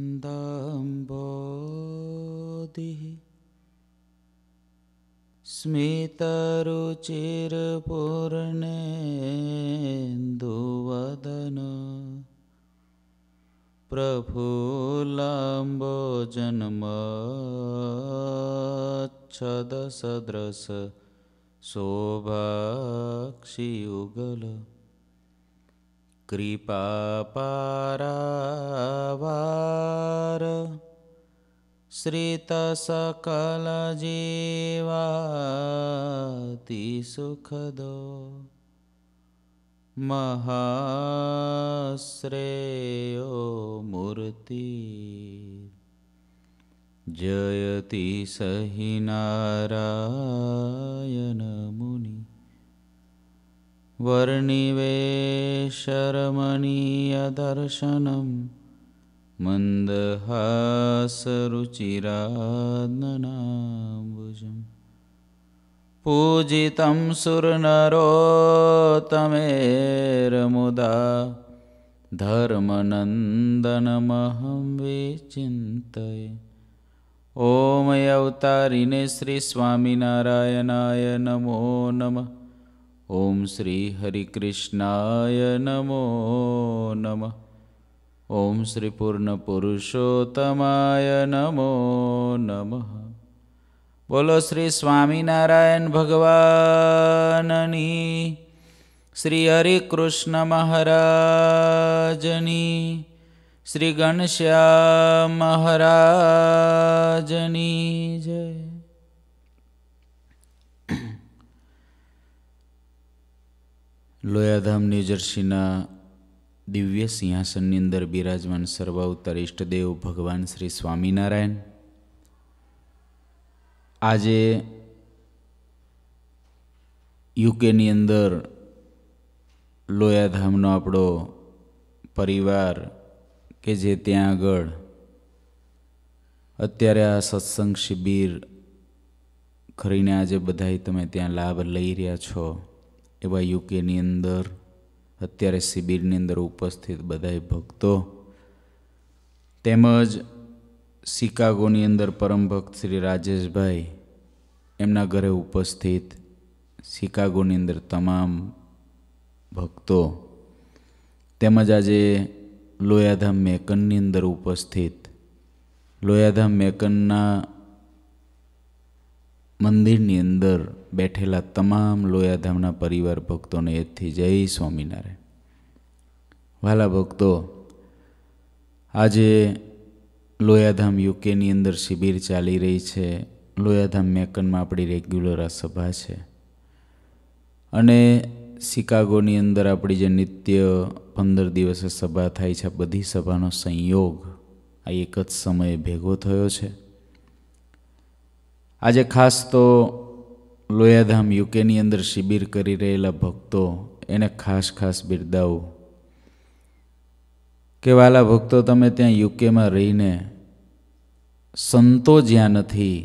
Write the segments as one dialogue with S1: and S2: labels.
S1: म्बोधिः स्मितरुचिरपूर्णेन्दुवदन प्रफुल्लाम्बो शोभाक्षियुगल कृपापारवार श्रितसकलजीवातिसुखदो सुखदो मूर्ति जयति सहि नारायणमुनि वर्णिवेशरमणीयदर्शनं मन्दहासरुचिरान्बुजं पूजितं सुरनरोतमेरमुदा धर्मनन्दनमहं विचिन्तये ॐ अवतारिणे श्रीस्वामिनारायणाय नमो नमः ॐ श्री नमो नमः ॐ श्रीपूर्णपुरुषोत्तमाय नमो नमः बोलो श्री महाराजनी श्रीहरिकृष्णमहाराजनी श्रीगणश्या महाराजनी લોયાધામ ન્યૂજર્સીના દિવ્ય સિંહાસનની અંદર બિરાજમાન સર્વાવતાર ઇષ્ટદેવ ભગવાન શ્રી સ્વામિનારાયણ આજે યુકેની અંદર લોયાધામનો આપણો પરિવાર કે જે ત્યાં આગળ અત્યારે આ સત્સંગ શિબિર કરીને આજે બધાય તમે ત્યાં લાભ લઈ રહ્યા છો એવા યુકેની અંદર અત્યારે શિબિરની અંદર ઉપસ્થિત બધાય ભક્તો તેમજ શિકાગોની અંદર પરમ ભક્ત શ્રી રાજેશભાઈ એમના ઘરે ઉપસ્થિત શિકાગોની અંદર તમામ ભક્તો તેમજ આજે લોયાધામ મેકનની અંદર ઉપસ્થિત લોયાધામ મેકનના મંદિરની અંદર બેઠેલા તમામ લોયાધામના પરિવાર ભક્તોને એથી જય સ્વામિનારાયણ વાલા ભક્તો આજે લોયાધામ યુકેની અંદર શિબિર ચાલી રહી છે લોયાધામ મેકનમાં આપણી રેગ્યુલર આ સભા છે અને શિકાગોની અંદર આપણી જે નિત્ય પંદર દિવસે સભા થાય છે બધી સભાનો સંયોગ આ એક જ સમયે ભેગો થયો છે આજે ખાસ તો લોયાધામ યુકેની અંદર શિબિર કરી રહેલા ભક્તો એને ખાસ ખાસ બિરદાવું કે વાલા ભક્તો તમે ત્યાં યુકેમાં રહીને સંતો જ્યાં નથી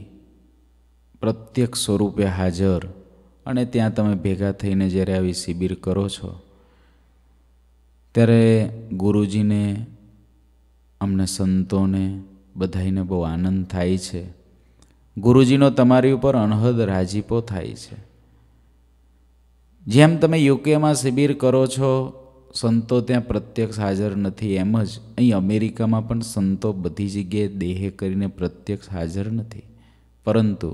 S1: પ્રત્યક્ષ સ્વરૂપે હાજર અને ત્યાં તમે ભેગા થઈને જ્યારે આવી શિબિર કરો છો ત્યારે ગુરુજીને અમને સંતોને બધાઈને બહુ આનંદ થાય છે ગુરુજીનો તમારી ઉપર અનહદ રાજીપો થાય છે જેમ તમે યુકેમાં શિબિર કરો છો સંતો ત્યાં પ્રત્યક્ષ હાજર નથી એમ જ અહીં અમેરિકામાં પણ સંતો બધી જગ્યાએ દેહે કરીને પ્રત્યક્ષ હાજર નથી પરંતુ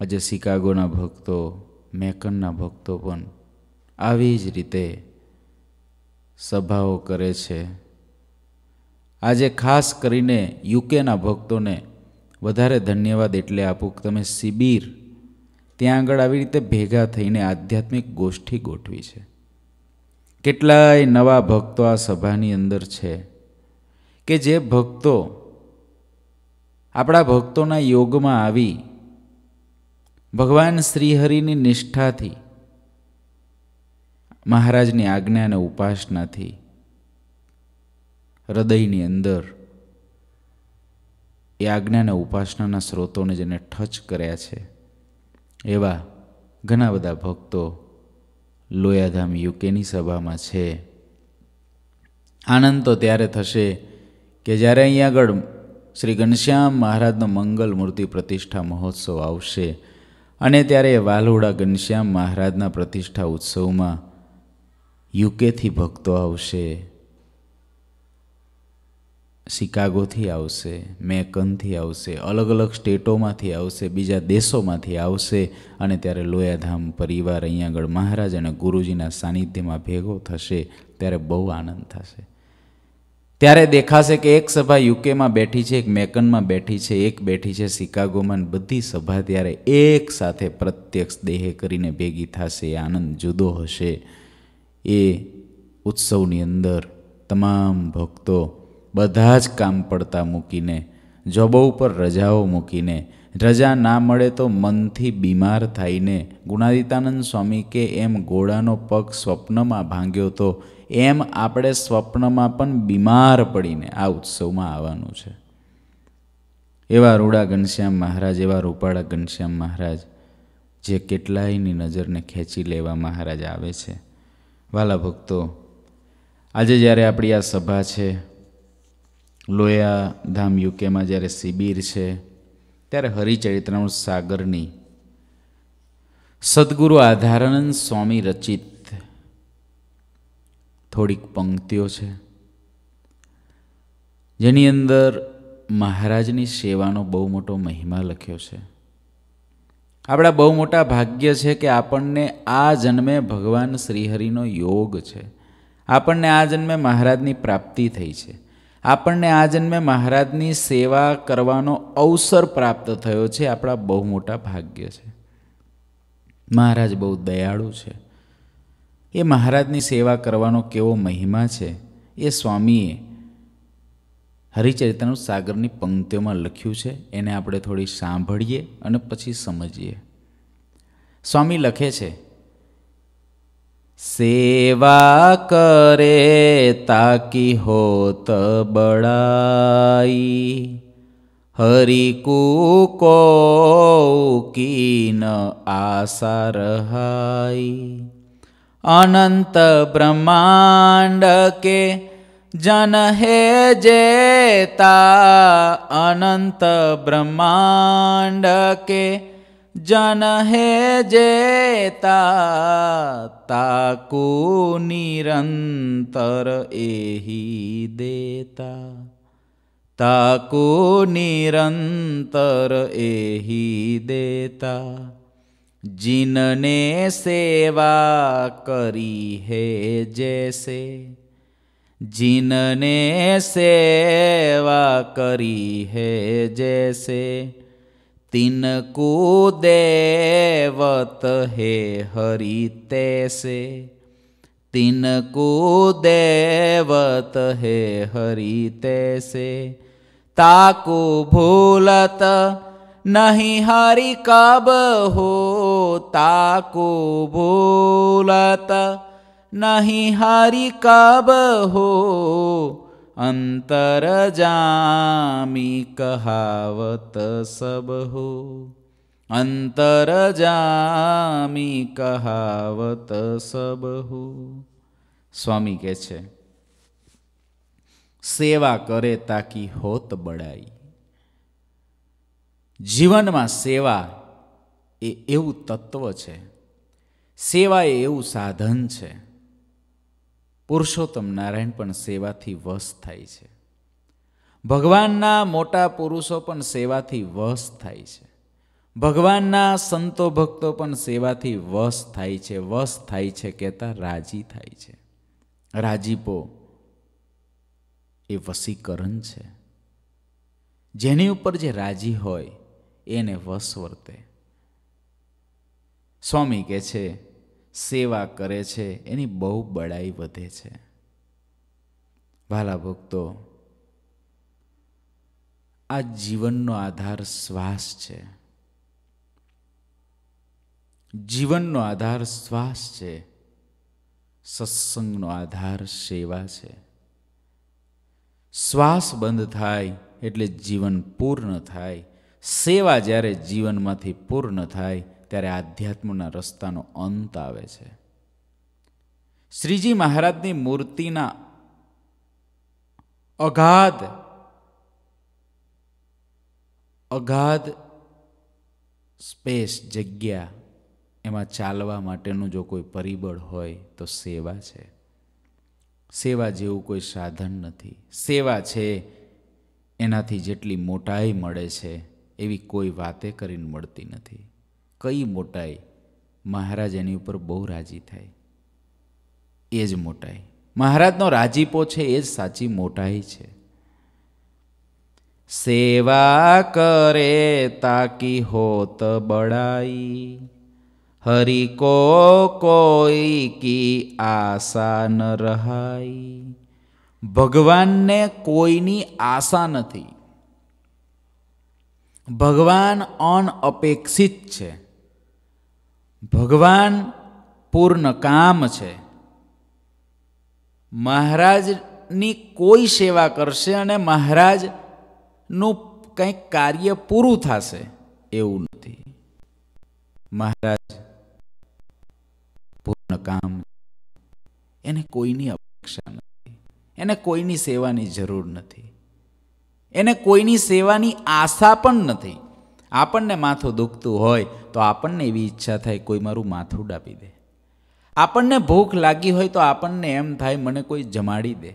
S1: આજે શિકાગોના ભક્તો મેકનના ભક્તો પણ આવી જ રીતે સભાઓ કરે છે આજે ખાસ કરીને યુકેના ભક્તોને વધારે ધન્યવાદ એટલે આપું કે તમે શિબિર ત્યાં આગળ આવી રીતે ભેગા થઈને આધ્યાત્મિક ગોષ્ઠી ગોઠવી છે કેટલાય નવા ભક્તો આ સભાની અંદર છે કે જે ભક્તો આપણા ભક્તોના યોગમાં આવી ભગવાન શ્રીહરિની નિષ્ઠાથી મહારાજની આજ્ઞા અને ઉપાસનાથી હૃદયની અંદર એ આજ્ઞા અને ઉપાસનાના સ્રોતોને જેને ઠચ કર્યા છે એવા ઘણા બધા ભક્તો લોયાધામ યુકેની સભામાં છે આનંદ તો ત્યારે થશે કે જ્યારે અહીં આગળ શ્રી ઘનશ્યામ મહારાજનો મંગલ મૂર્તિ પ્રતિષ્ઠા મહોત્સવ આવશે અને ત્યારે એ વાલોડા ઘનશ્યામ મહારાજના પ્રતિષ્ઠા ઉત્સવમાં યુકેથી ભક્તો આવશે શિકાગોથી આવશે મેકનથી આવશે અલગ અલગ સ્ટેટોમાંથી આવશે બીજા દેશોમાંથી આવશે અને ત્યારે લોયાધામ પરિવાર અહીંયા આગળ મહારાજ અને ગુરુજીના સાનિધ્યમાં ભેગો થશે ત્યારે બહુ આનંદ થશે ત્યારે દેખાશે કે એક સભા યુકેમાં બેઠી છે એક મેકનમાં બેઠી છે એક બેઠી છે શિકાગોમાં બધી સભા ત્યારે એક સાથે પ્રત્યક્ષ દેહે કરીને ભેગી થશે આનંદ જુદો હશે એ ઉત્સવની અંદર તમામ ભક્તો બધા જ કામ પડતા મૂકીને જોબો ઉપર રજાઓ મૂકીને રજા ના મળે તો મનથી બીમાર થઈને ગુણાદિતાનંદ સ્વામી કે એમ ઘોડાનો પગ સ્વપ્નમાં ભાંગ્યો તો એમ આપણે સ્વપ્નમાં પણ બીમાર પડીને આ ઉત્સવમાં આવવાનું છે એવા રૂડા ઘનશ્યામ મહારાજ એવા રૂપાળા ઘનશ્યામ મહારાજ જે કેટલાયની નજરને ખેંચી લેવા મહારાજ આવે છે વાલા ભક્તો આજે જ્યારે આપણી આ સભા છે લોયા ધામ યુકેમાં જ્યારે શિબિર છે ત્યારે હરિચરિત્રનું સાગરની સદગુરુ આધારાનંદ સ્વામી રચિત થોડીક પંક્તિઓ છે જેની અંદર મહારાજની સેવાનો બહુ મોટો મહિમા લખ્યો છે આપણા બહુ મોટા ભાગ્ય છે કે આપણને આ જન્મે ભગવાન શ્રીહરિનો યોગ છે આપણને આ જન્મે મહારાજની પ્રાપ્તિ થઈ છે આપણને આ જન્મે મહારાજની સેવા કરવાનો અવસર પ્રાપ્ત થયો છે આપણા બહુ મોટા ભાગ્ય છે મહારાજ બહુ દયાળુ છે એ મહારાજની સેવા કરવાનો કેવો મહિમા છે એ સ્વામીએ હરિચરિત્રનું સાગરની પંક્તિઓમાં લખ્યું છે એને આપણે થોડી સાંભળીએ અને પછી સમજીએ સ્વામી લખે છે સેવા કરે તાકી હોત બળાઈ હરિકુ કીન આશા રહાઈ અનંત બ્રહ્માંડ કે જન હે જેતા અનંત બ્રહ્માંડ કે જન હે જેતા ताको निरन्तर एहि देता ताको निरन्तर एहि देता जिनने सेवा करी है जैसे जिनने सेवा करी है जैसे तिनको देवत हे हरि तैसे तिनको देवत हे हरि तैसे ताको भूलत नहीं हरि कब हो ताको भूलत नहीं हरि कब हो અંતર જામી કહાવત સબહો અંતર જામી કહાવત સબહો સ્વામી કહે છે સેવા કરે તાકી હોત બળાઈ જીવનમાં સેવા એ એવું તત્વ છે સેવા એ એવું સાધન છે પુરુષોત્તમ નારાયણ પણ સેવાથી વશ થાય છે ભગવાનના મોટા પુરુષો પણ સેવાથી વશ થાય છે ભગવાનના સંતો ભક્તો પણ સેવાથી વશ થાય છે વશ થાય છે કહેતા રાજી થાય છે રાજીપો એ વસીકરણ છે જેની ઉપર જે રાજી હોય એને વશ વર્તે સ્વામી કહે છે સેવા કરે છે એની બહુ બડાઈ વધે છે ભાલા ભક્તો આ જીવનનો આધાર શ્વાસ છે જીવનનો આધાર શ્વાસ છે સત્સંગનો આધાર સેવા છે શ્વાસ બંધ થાય એટલે જીવન પૂર્ણ થાય સેવા જ્યારે જીવનમાંથી પૂર્ણ થાય ત્યારે આધ્યાત્મના રસ્તાનો અંત આવે છે શ્રીજી મહારાજની મૂર્તિના અગાધ અગાધ સ્પેસ જગ્યા એમાં ચાલવા માટેનું જો કોઈ પરિબળ હોય તો સેવા છે સેવા જેવું કોઈ સાધન નથી સેવા છે એનાથી જેટલી મોટાઈ મળે છે એવી કોઈ વાતે કરીને મળતી નથી કઈ મોટાઈ મહારાજ એની ઉપર બહુ રાજી થાય એ જ મોટાઈ મહારાજનો રાજીપો છે એ જ સાચી મોટાઈ છે સેવા કરે તાકી હોત બળાઈ હરિ કો કોઈ કી આશા ન રહાઈ ભગવાનને કોઈની આશા નથી ભગવાન અનઅપેક્ષિત છે ભગવાન પૂર્ણ કામ છે મહારાજની કોઈ સેવા કરશે અને મહારાજનું કંઈક કાર્ય પૂરું થશે એવું નથી મહારાજ પૂર્ણ કામ એને કોઈની અપેક્ષા નથી એને કોઈની સેવાની જરૂર નથી એને કોઈની સેવાની આશા પણ નથી આપણને માથું દુખતું હોય તો આપણને એવી ઈચ્છા થાય કોઈ મારું માથું ડાપી દે આપણને ભૂખ લાગી હોય તો આપણને એમ થાય મને કોઈ જમાડી દે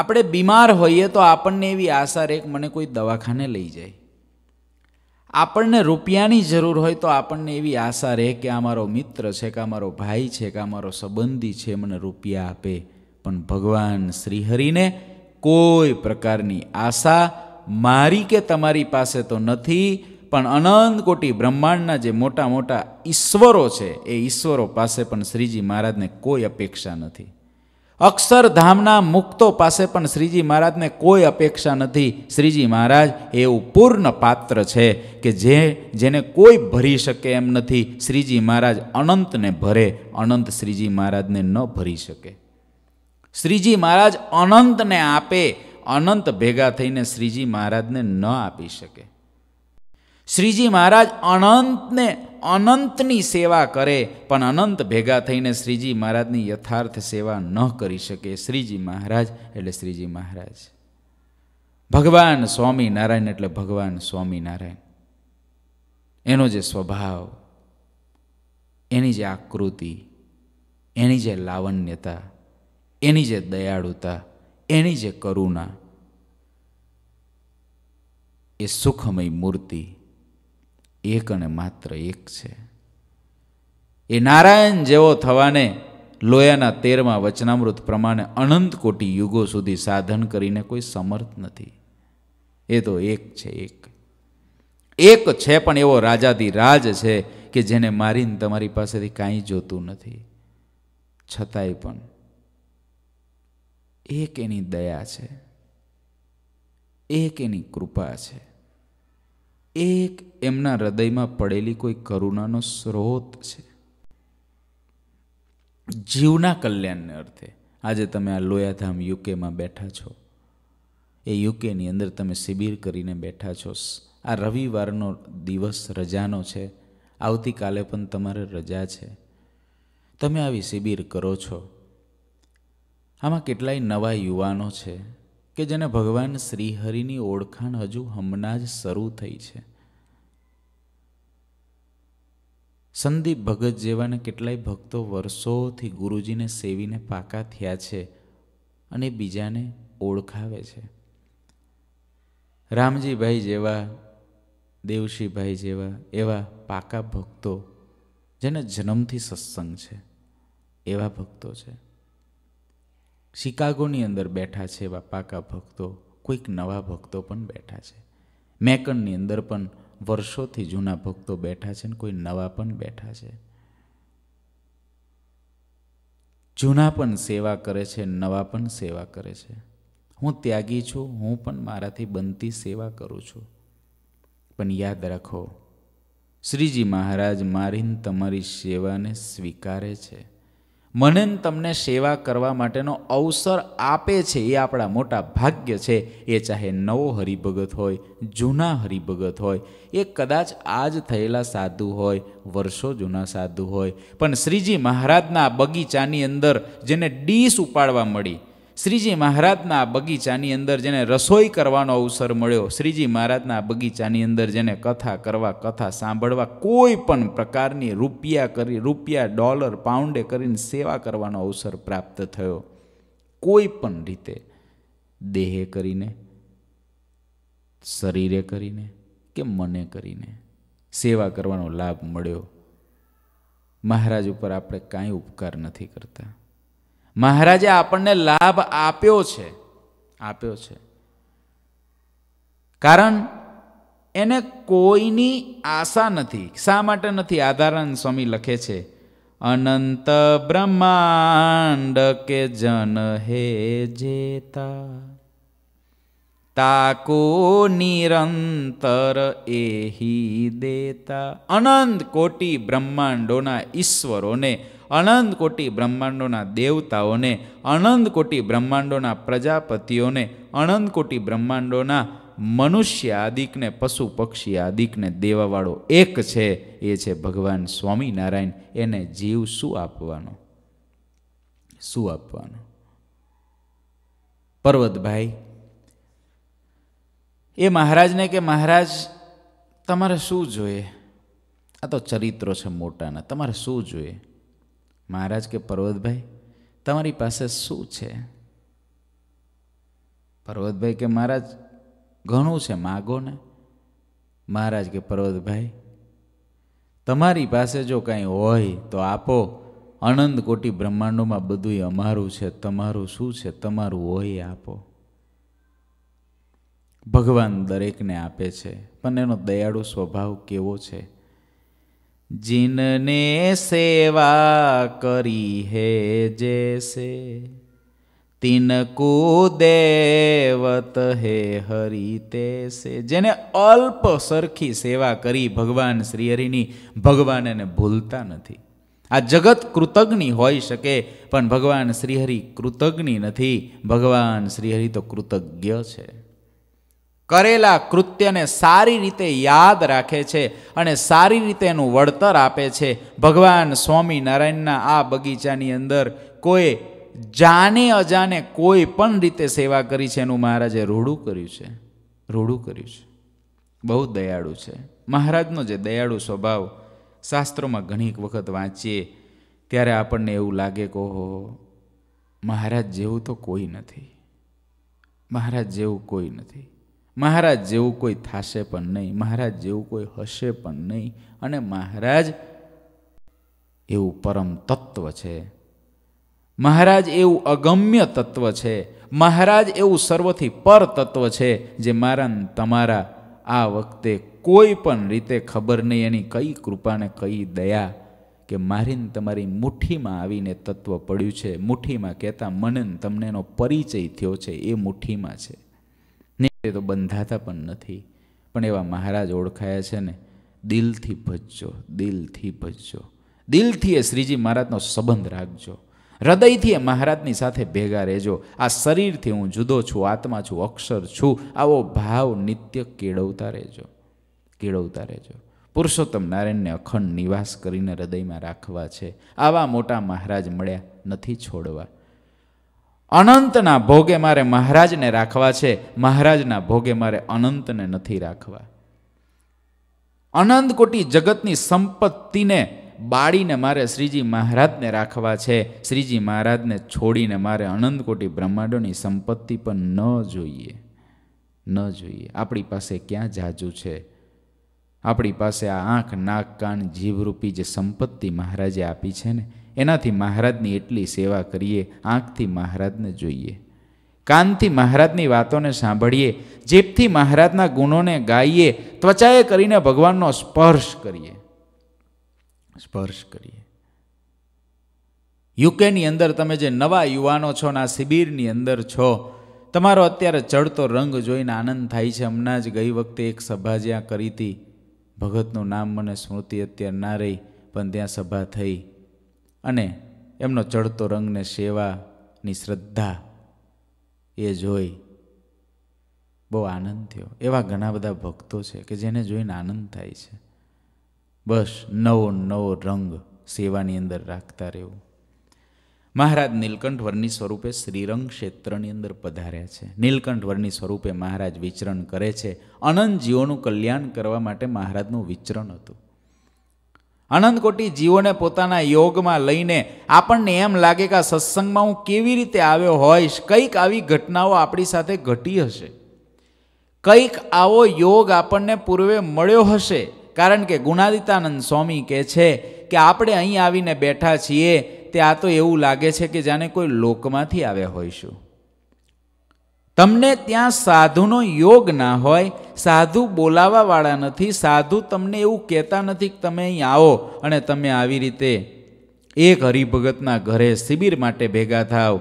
S1: આપણે બીમાર હોઈએ તો આપણને એવી આશા રહે કે મને કોઈ દવાખાને લઈ જાય આપણને રૂપિયાની જરૂર હોય તો આપણને એવી આશા રહે કે આ મારો મિત્ર છે કે આ મારો ભાઈ છે કે આ મારો સંબંધી છે મને રૂપિયા આપે પણ ભગવાન શ્રીહરિને કોઈ પ્રકારની આશા મારી કે તમારી પાસે તો નથી પણ અનંત કોટી બ્રહ્માંડના જે મોટા મોટા ઈશ્વરો છે એ ઈશ્વરો પાસે પણ શ્રીજી મહારાજને કોઈ અપેક્ષા નથી અક્ષરધામના મુક્તો પાસે પણ શ્રીજી મહારાજને કોઈ અપેક્ષા નથી શ્રીજી મહારાજ એવું પૂર્ણ પાત્ર છે કે જે જેને કોઈ ભરી શકે એમ નથી શ્રીજી મહારાજ અનંતને ભરે અનંત શ્રીજી મહારાજને ન ભરી શકે શ્રીજી મહારાજ અનંતને આપે અનંત ભેગા થઈને શ્રીજી મહારાજને ન આપી શકે શ્રીજી મહારાજ અનંતને અનંતની સેવા કરે પણ અનંત ભેગા થઈને શ્રીજી મહારાજની યથાર્થ સેવા ન કરી શકે શ્રીજી મહારાજ એટલે શ્રીજી મહારાજ ભગવાન સ્વામિનારાયણ એટલે ભગવાન સ્વામિનારાયણ એનો જે સ્વભાવ એની જે આકૃતિ એની જે લાવણ્યતા એની જે દયાળુતા એની જે કરુણા એ સુખમય મૂર્તિ એક અને માત્ર એક છે એ નારાયણ જેવો થવાને લોયાના તેરમાં વચનામૃત પ્રમાણે અનંત કોટી યુગો સુધી સાધન કરીને કોઈ સમર્થ નથી એ તો એક છે એક એક છે પણ એવો રાજાદી રાજ છે કે જેને મારીને તમારી પાસેથી કાંઈ જોતું નથી છતાંય પણ એક એની દયા છે એક એની કૃપા છે એક એમના હૃદયમાં પડેલી કોઈ કરુણાનો સ્રોત છે જીવના કલ્યાણને અર્થે આજે તમે આ લોયાધામ યુકેમાં બેઠા છો એ યુકેની અંદર તમે શિબિર કરીને બેઠા છો આ રવિવારનો દિવસ રજાનો છે આવતીકાલે પણ તમારે રજા છે તમે આવી શિબિર કરો છો આમાં કેટલાય નવા યુવાનો છે કે જેને ભગવાન શ્રીહરિની ઓળખાણ હજુ હમણાં જ શરૂ થઈ છે સંદીપ ભગત જેવાને કેટલાય ભક્તો વર્ષોથી ગુરુજીને સેવીને પાકા થયા છે અને બીજાને ઓળખાવે છે રામજીભાઈ જેવા દેવશીભાઈ જેવા એવા પાકા ભક્તો જેને જન્મથી સત્સંગ છે એવા ભક્તો છે શિકાગોની અંદર બેઠા છે એવા પાકા ભક્તો કોઈક નવા ભક્તો પણ બેઠા છે મેકનની અંદર પણ વર્ષોથી જૂના ભક્તો બેઠા છે ને કોઈ નવા પણ બેઠા છે જૂના પણ સેવા કરે છે નવા પણ સેવા કરે છે હું ત્યાગી છું હું પણ મારાથી બનતી સેવા કરું છું પણ યાદ રાખો શ્રીજી મહારાજ મારીને તમારી સેવાને સ્વીકારે છે મને તમને સેવા કરવા માટેનો અવસર આપે છે એ આપણા મોટા ભાગ્ય છે એ ચાહે નવો હરિભગત હોય જૂના હરિભગત હોય એ કદાચ આજ થયેલા સાધુ હોય વર્ષો જૂના સાધુ હોય પણ શ્રીજી મહારાજના બગીચાની અંદર જેને ડીશ ઉપાડવા મળી શ્રીજી મહારાજના બગીચાની અંદર જેને રસોઈ કરવાનો અવસર મળ્યો શ્રીજી મહારાજના બગીચાની અંદર જેને કથા કરવા કથા સાંભળવા કોઈ પણ પ્રકારની રૂપિયા કરી રૂપિયા ડોલર પાઉન્ડે કરીને સેવા કરવાનો અવસર પ્રાપ્ત થયો કોઈ પણ રીતે દેહે કરીને શરીરે કરીને કે મને કરીને સેવા કરવાનો લાભ મળ્યો મહારાજ ઉપર આપણે કાંઈ ઉપકાર નથી કરતા મહારાજે આપણને લાભ આપ્યો છે આપ્યો છે કારણ એને કોઈની આશા નથી શા માટે નથી આધારાનંદ સ્વામી લખે છે અનંત બ્રહ્માંડ કે જન હે જેતા તાકો નિરંતર એહી દેતા અનંત કોટી બ્રહ્માંડોના ઈશ્વરોને અનંત કોટી બ્રહ્માંડોના દેવતાઓને અનંત કોટી બ્રહ્માંડોના પ્રજાપતિઓને અનંત કોટી બ્રહ્માંડોના મનુષ્ય આદિકને પશુ પક્ષી આદિકને દેવાવાળો એક છે એ છે ભગવાન સ્વામિનારાયણ એને જીવ શું આપવાનો શું આપવાનો પર્વતભાઈ એ મહારાજને કે મહારાજ તમારે શું જોઈએ આ તો ચરિત્રો છે મોટાના તમારે શું જોઈએ મહારાજ કે પર્વતભાઈ તમારી પાસે શું છે પર્વતભાઈ કે મહારાજ ઘણું છે માગો ને મહારાજ કે પર્વતભાઈ તમારી પાસે જો કાંઈ હોય તો આપો અનંત કોટી બ્રહ્માંડોમાં બધું અમારું છે તમારું શું છે તમારું હોય આપો ભગવાન દરેકને આપે છે પણ એનો દયાળુ સ્વભાવ કેવો છે જીનને સેવા કરી હે જેસે તિનકુ દેવત હે હરિ તેસે જેને અલ્પ સરખી સેવા કરી ભગવાન શ્રીહરિની હરિની ભગવાન એને ભૂલતા નથી આ જગત કૃતજ્ઞ હોઈ શકે પણ ભગવાન શ્રીહરિ કૃતજ્ઞ નથી ભગવાન શ્રીહરિ તો કૃતજ્ઞ છે કરેલા કૃત્યને સારી રીતે યાદ રાખે છે અને સારી રીતે એનું વળતર આપે છે ભગવાન સ્વામિનારાયણના આ બગીચાની અંદર કોઈ જાને અજાને કોઈ પણ રીતે સેવા કરી છે એનું મહારાજે રૂડું કર્યું છે રૂડું કર્યું છે બહુ દયાળુ છે મહારાજનો જે દયાળુ સ્વભાવ શાસ્ત્રોમાં ઘણી વખત વાંચીએ ત્યારે આપણને એવું લાગે કે ઓહો મહારાજ જેવું તો કોઈ નથી મહારાજ જેવું કોઈ નથી મહારાજ જેવું કોઈ થશે પણ નહીં મહારાજ જેવું કોઈ હશે પણ નહીં અને મહારાજ એવું પરમ તત્વ છે મહારાજ એવું અગમ્ય તત્વ છે મહારાજ એવું સર્વથી પર તત્વ છે જે મારા તમારા આ વખતે કોઈ પણ રીતે ખબર નહીં એની કઈ કૃપાને કઈ દયા કે મારીને તમારી મુઠ્ઠીમાં આવીને તત્વ પડ્યું છે મુઠ્ઠીમાં કહેતા મનન તમને એનો પરિચય થયો છે એ મુઠ્ઠીમાં છે એ તો બંધાતા પણ નથી પણ એવા મહારાજ ઓળખાયા છે ને દિલથી ભજજો દિલથી ભજજો દિલથી એ શ્રીજી મહારાજનો સંબંધ રાખજો હૃદયથી એ મહારાજની સાથે ભેગા રહેજો આ શરીરથી હું જુદો છું આત્મા છું અક્ષર છું આવો ભાવ નિત્ય કેળવતા રહેજો કેળવતા રહેજો પુરુષોત્તમ નારાયણને અખંડ નિવાસ કરીને હૃદયમાં રાખવા છે આવા મોટા મહારાજ મળ્યા નથી છોડવા અનંતના ભોગે મારે મહારાજને રાખવા છે મહારાજના ભોગે મારે અનંતને નથી રાખવા અનંત કોટી જગતની સંપત્તિને બાળીને મારે શ્રીજી મહારાજને રાખવા છે શ્રીજી મહારાજને છોડીને મારે અનંત કોટી બ્રહ્માંડોની સંપત્તિ પણ ન જોઈએ ન જોઈએ આપણી પાસે ક્યાં જાજુ છે આપણી પાસે આ આંખ નાક કાન જીવરૂપી જે સંપત્તિ મહારાજે આપી છે ને એનાથી મહારાજની એટલી સેવા કરીએ આંખથી મહારાજને જોઈએ કાનથી મહારાજની વાતોને સાંભળીએ જીભથી મહારાજના ગુણોને ગાઈએ ત્વચાએ કરીને ભગવાનનો સ્પર્શ કરીએ સ્પર્શ કરીએ યુકેની અંદર તમે જે નવા યુવાનો છો ને આ શિબિરની અંદર છો તમારો અત્યારે ચડતો રંગ જોઈને આનંદ થાય છે હમણાં જ ગઈ વખતે એક સભા જ્યાં કરી હતી ભગતનું નામ મને સ્મૃતિ અત્યારે ના રહી પણ ત્યાં સભા થઈ અને એમનો ચડતો રંગને સેવાની શ્રદ્ધા એ જોઈ બહુ આનંદ થયો એવા ઘણા બધા ભક્તો છે કે જેને જોઈને આનંદ થાય છે બસ નવો નવો રંગ સેવાની અંદર રાખતા રહેવું મહારાજ નીલકંઠ વર્ણિ સ્વરૂપે શ્રીરંગ ક્ષેત્રની અંદર પધાર્યા છે નીલકંઠ વર્ણિ સ્વરૂપે મહારાજ વિચરણ કરે છે અનંત જીવોનું કલ્યાણ કરવા માટે મહારાજનું વિચરણ હતું આનંદ કોટી જીવોને પોતાના યોગમાં લઈને આપણને એમ લાગે કે આ સત્સંગમાં હું કેવી રીતે આવ્યો હોઈશ કંઈક આવી ઘટનાઓ આપણી સાથે ઘટી હશે કંઈક આવો યોગ આપણને પૂર્વે મળ્યો હશે કારણ કે ગુણાદિતાનંદ સ્વામી કહે છે કે આપણે અહીં આવીને બેઠા છીએ તે આ તો એવું લાગે છે કે જાણે કોઈ લોકમાંથી આવ્યા હોઈશું તમને ત્યાં સાધુનો યોગ ના હોય સાધુ બોલાવાવાળા નથી સાધુ તમને એવું કહેતા નથી કે તમે અહીં આવો અને તમે આવી રીતે એક હરિભગતના ઘરે શિબિર માટે ભેગા થાવ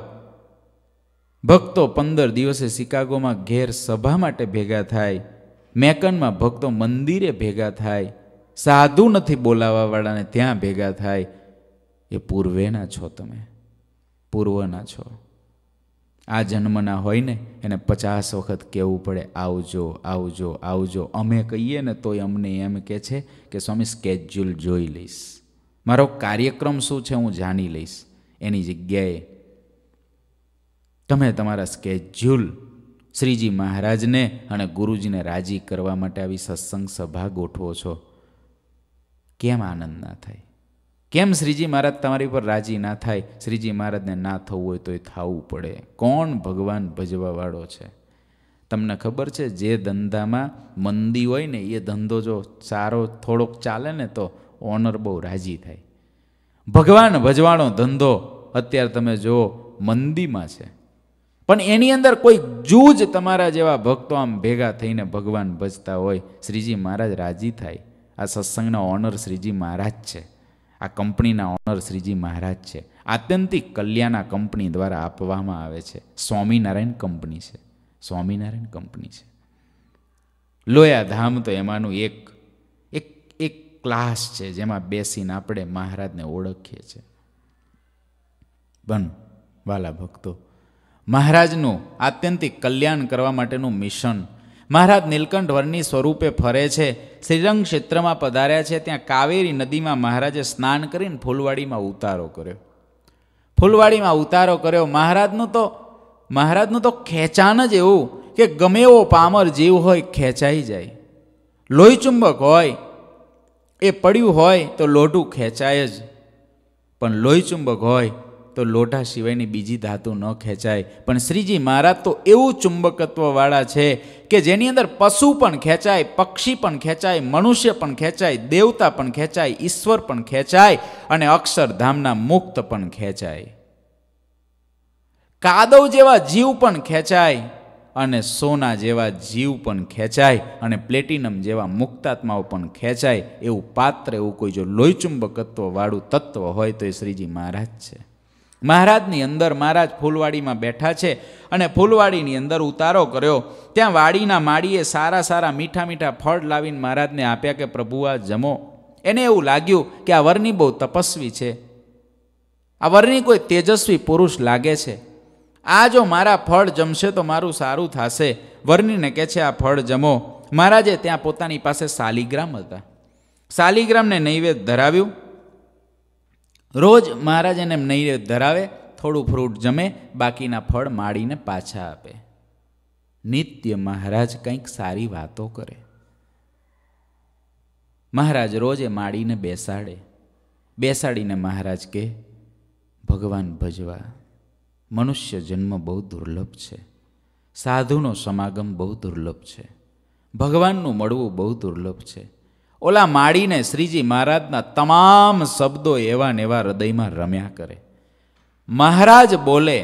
S1: ભક્તો પંદર દિવસે શિકાગોમાં ઘેર સભા માટે ભેગા થાય મેકનમાં ભક્તો મંદિરે ભેગા થાય સાધુ નથી બોલાવાવાળાને ત્યાં ભેગા થાય એ પૂર્વેના છો તમે પૂર્વના છો આ જન્મના હોય ને એને પચાસ વખત કહેવું પડે આવજો આવજો આવજો અમે કહીએ ને તોય અમને એમ કહે છે કે સ્વામી સ્કેજ્યુલ જોઈ લઈશ મારો કાર્યક્રમ શું છે હું જાણી લઈશ એની જગ્યાએ તમે તમારા સ્કેજ્યુલ શ્રીજી મહારાજને અને ગુરુજીને રાજી કરવા માટે આવી સત્સંગ સભા ગોઠવો છો કેમ આનંદ ના થાય કેમ શ્રીજી મહારાજ તમારી પર રાજી ના થાય શ્રીજી મહારાજને ના થવું હોય તો એ થવું પડે કોણ ભગવાન ભજવાવાળો છે તમને ખબર છે જે ધંધામાં મંદી હોય ને એ ધંધો જો સારો થોડોક ચાલે ને તો ઓનર બહુ રાજી થાય ભગવાન ભજવાનો ધંધો અત્યારે તમે જુઓ મંદીમાં છે પણ એની અંદર કોઈ જૂજ તમારા જેવા ભક્તો આમ ભેગા થઈને ભગવાન ભજતા હોય શ્રીજી મહારાજ રાજી થાય આ સત્સંગના ઓનર શ્રીજી મહારાજ છે આ કંપનીના ઓનર શ્રીજી મહારાજ છે આત્યંતિક કલ્યાણ આ કંપની દ્વારા આપવામાં આવે છે સ્વામિનારાયણ કંપની છે સ્વામિનારાયણ કંપની છે લોયા ધામ તો એમાંનું એક એક એક ક્લાસ છે જેમાં બેસીને આપણે મહારાજને ઓળખીએ છીએ બન વાલા ભક્તો મહારાજનું આત્યંતિક કલ્યાણ કરવા માટેનું મિશન મહારાજ નીલકંઠ વરની સ્વરૂપે ફરે છે શ્રીરંગ ક્ષેત્રમાં પધાર્યા છે ત્યાં કાવેરી નદીમાં મહારાજે સ્નાન કરીને ફૂલવાડીમાં ઉતારો કર્યો ફૂલવાડીમાં ઉતારો કર્યો મહારાજનું તો મહારાજનું તો ખેંચાણ જ એવું કે ગમે એવો પામર જીવ હોય ખેંચાઈ જાય લોહી ચુંબક હોય એ પડ્યું હોય તો લોઢું ખેંચાય જ પણ લોહી ચુંબક હોય તો લોઢા સિવાયની બીજી ધાતુ ન ખેંચાય પણ શ્રીજી મહારાજ તો એવું ચુંબકત્વવાળા છે કે જેની અંદર પશુ પણ ખેંચાય પક્ષી પણ ખેંચાય મનુષ્ય પણ ખેંચાય દેવતા પણ ખેંચાય ઈશ્વર પણ ખેંચાય અને અક્ષરધામના મુક્ત પણ ખેંચાય કાદવ જેવા જીવ પણ ખેંચાય અને સોના જેવા જીવ પણ ખેંચાય અને પ્લેટિનમ જેવા મુક્તાત્માઓ પણ ખેંચાય એવું પાત્ર એવું કોઈ જો લોહીચુંબકત્વવાળું તત્વ હોય તો એ શ્રીજી મહારાજ છે મહારાજની અંદર મહારાજ ફૂલવાડીમાં બેઠા છે અને ફૂલવાડીની અંદર ઉતારો કર્યો ત્યાં વાડીના માળીએ સારા સારા મીઠા મીઠા ફળ લાવીને મહારાજને આપ્યા કે પ્રભુ આ જમો એને એવું લાગ્યું કે આ વરની બહુ તપસ્વી છે આ વરની કોઈ તેજસ્વી પુરુષ લાગે છે આ જો મારા ફળ જમશે તો મારું સારું થશે વર્ણીને કહે છે આ ફળ જમો મહારાજે ત્યાં પોતાની પાસે શાલિગ્રામ હતા શાલિગ્રામને નૈવેદ્ય ધરાવ્યું રોજ મહારાજ એને નહીં ધરાવે થોડું ફ્રૂટ જમે બાકીના ફળ માળીને પાછા આપે નિત્ય મહારાજ કંઈક સારી વાતો કરે મહારાજ રોજ એ માળીને બેસાડે બેસાડીને મહારાજ કે ભગવાન ભજવા મનુષ્ય જન્મ બહુ દુર્લભ છે સાધુનો સમાગમ બહુ દુર્લભ છે ભગવાનનું મળવું બહુ દુર્લભ છે ઓલા માળીને શ્રીજી મહારાજના તમામ શબ્દો એવા ને એવા હૃદયમાં રમ્યા કરે મહારાજ બોલે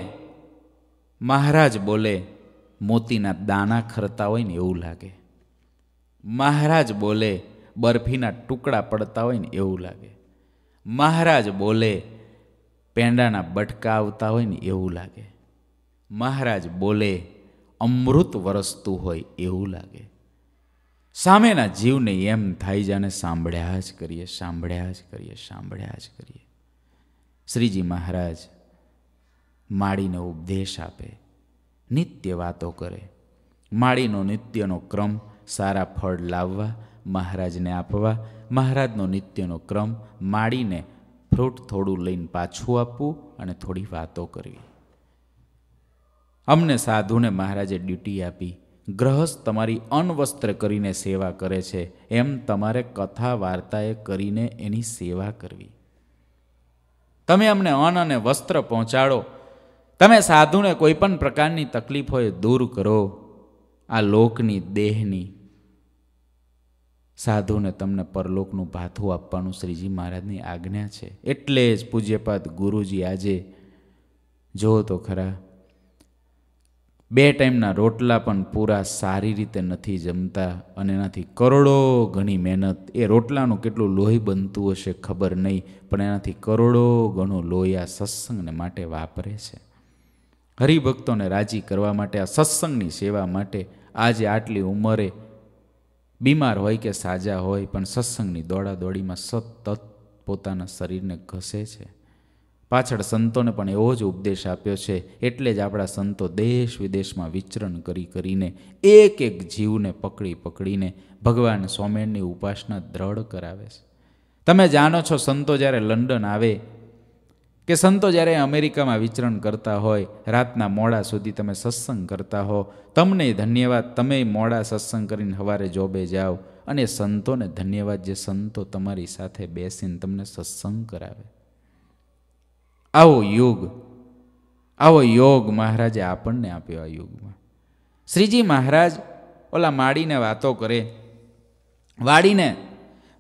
S1: મહારાજ બોલે મોતીના દાણા ખરતા હોય ને એવું લાગે મહારાજ બોલે બરફીના ટુકડા પડતા હોય ને એવું લાગે મહારાજ બોલે પેંડાના બટકા આવતા હોય ને એવું લાગે મહારાજ બોલે અમૃત વરસતું હોય એવું લાગે સામેના જીવને એમ થાય જાને સાંભળ્યા જ કરીએ સાંભળ્યા જ કરીએ સાંભળ્યા જ કરીએ શ્રીજી મહારાજ માળીને ઉપદેશ આપે નિત્ય વાતો કરે માળીનો નિત્યનો ક્રમ સારા ફળ લાવવા મહારાજને આપવા મહારાજનો નિત્યનો ક્રમ માળીને ફ્રૂટ થોડું લઈને પાછું આપવું અને થોડી વાતો કરવી અમને સાધુને મહારાજે ડ્યુટી આપી ગ્રહસ્થ તમારી અનવસ્ત્ર કરીને સેવા કરે છે એમ તમારે કથા વાર્તાએ કરીને એની સેવા કરવી તમે અમને અન્ન અને વસ્ત્ર પહોંચાડો તમે સાધુને કોઈ પણ પ્રકારની તકલીફ હોય દૂર કરો આ લોકની દેહની સાધુને તમને પરલોકનું ભાથું આપવાનું શ્રીજી મહારાજની આજ્ઞા છે એટલે જ પૂજ્યપાદ ગુરુજી આજે જો તો ખરા બે ટાઈમના રોટલા પણ પૂરા સારી રીતે નથી જમતા અને એનાથી કરોડો ઘણી મહેનત એ રોટલાનું કેટલું લોહી બનતું હશે ખબર નહીં પણ એનાથી કરોડો ઘણો લોહી આ સત્સંગને માટે વાપરે છે હરિભક્તોને રાજી કરવા માટે આ સત્સંગની સેવા માટે આજે આટલી ઉંમરે બીમાર હોય કે સાજા હોય પણ સત્સંગની દોડાદોડીમાં સતત પોતાના શરીરને ઘસે છે પાછળ સંતોને પણ એવો જ ઉપદેશ આપ્યો છે એટલે જ આપણા સંતો દેશ વિદેશમાં વિચરણ કરી કરીને એક એક જીવને પકડી પકડીને ભગવાન સોમેનની ઉપાસના દ્રઢ કરાવે છે તમે જાણો છો સંતો જ્યારે લંડન આવે કે સંતો જ્યારે અમેરિકામાં વિચરણ કરતા હોય રાતના મોડા સુધી તમે સત્સંગ કરતા હો તમને ધન્યવાદ તમે મોડા સત્સંગ કરીને સવારે જોબે જાઓ અને સંતોને ધન્યવાદ જે સંતો તમારી સાથે બેસીને તમને સત્સંગ કરાવે આવો યોગ આવો યોગ મહારાજે આપણને આપ્યો આ યોગમાં શ્રીજી મહારાજ ઓલા માળીને વાતો કરે વાળીને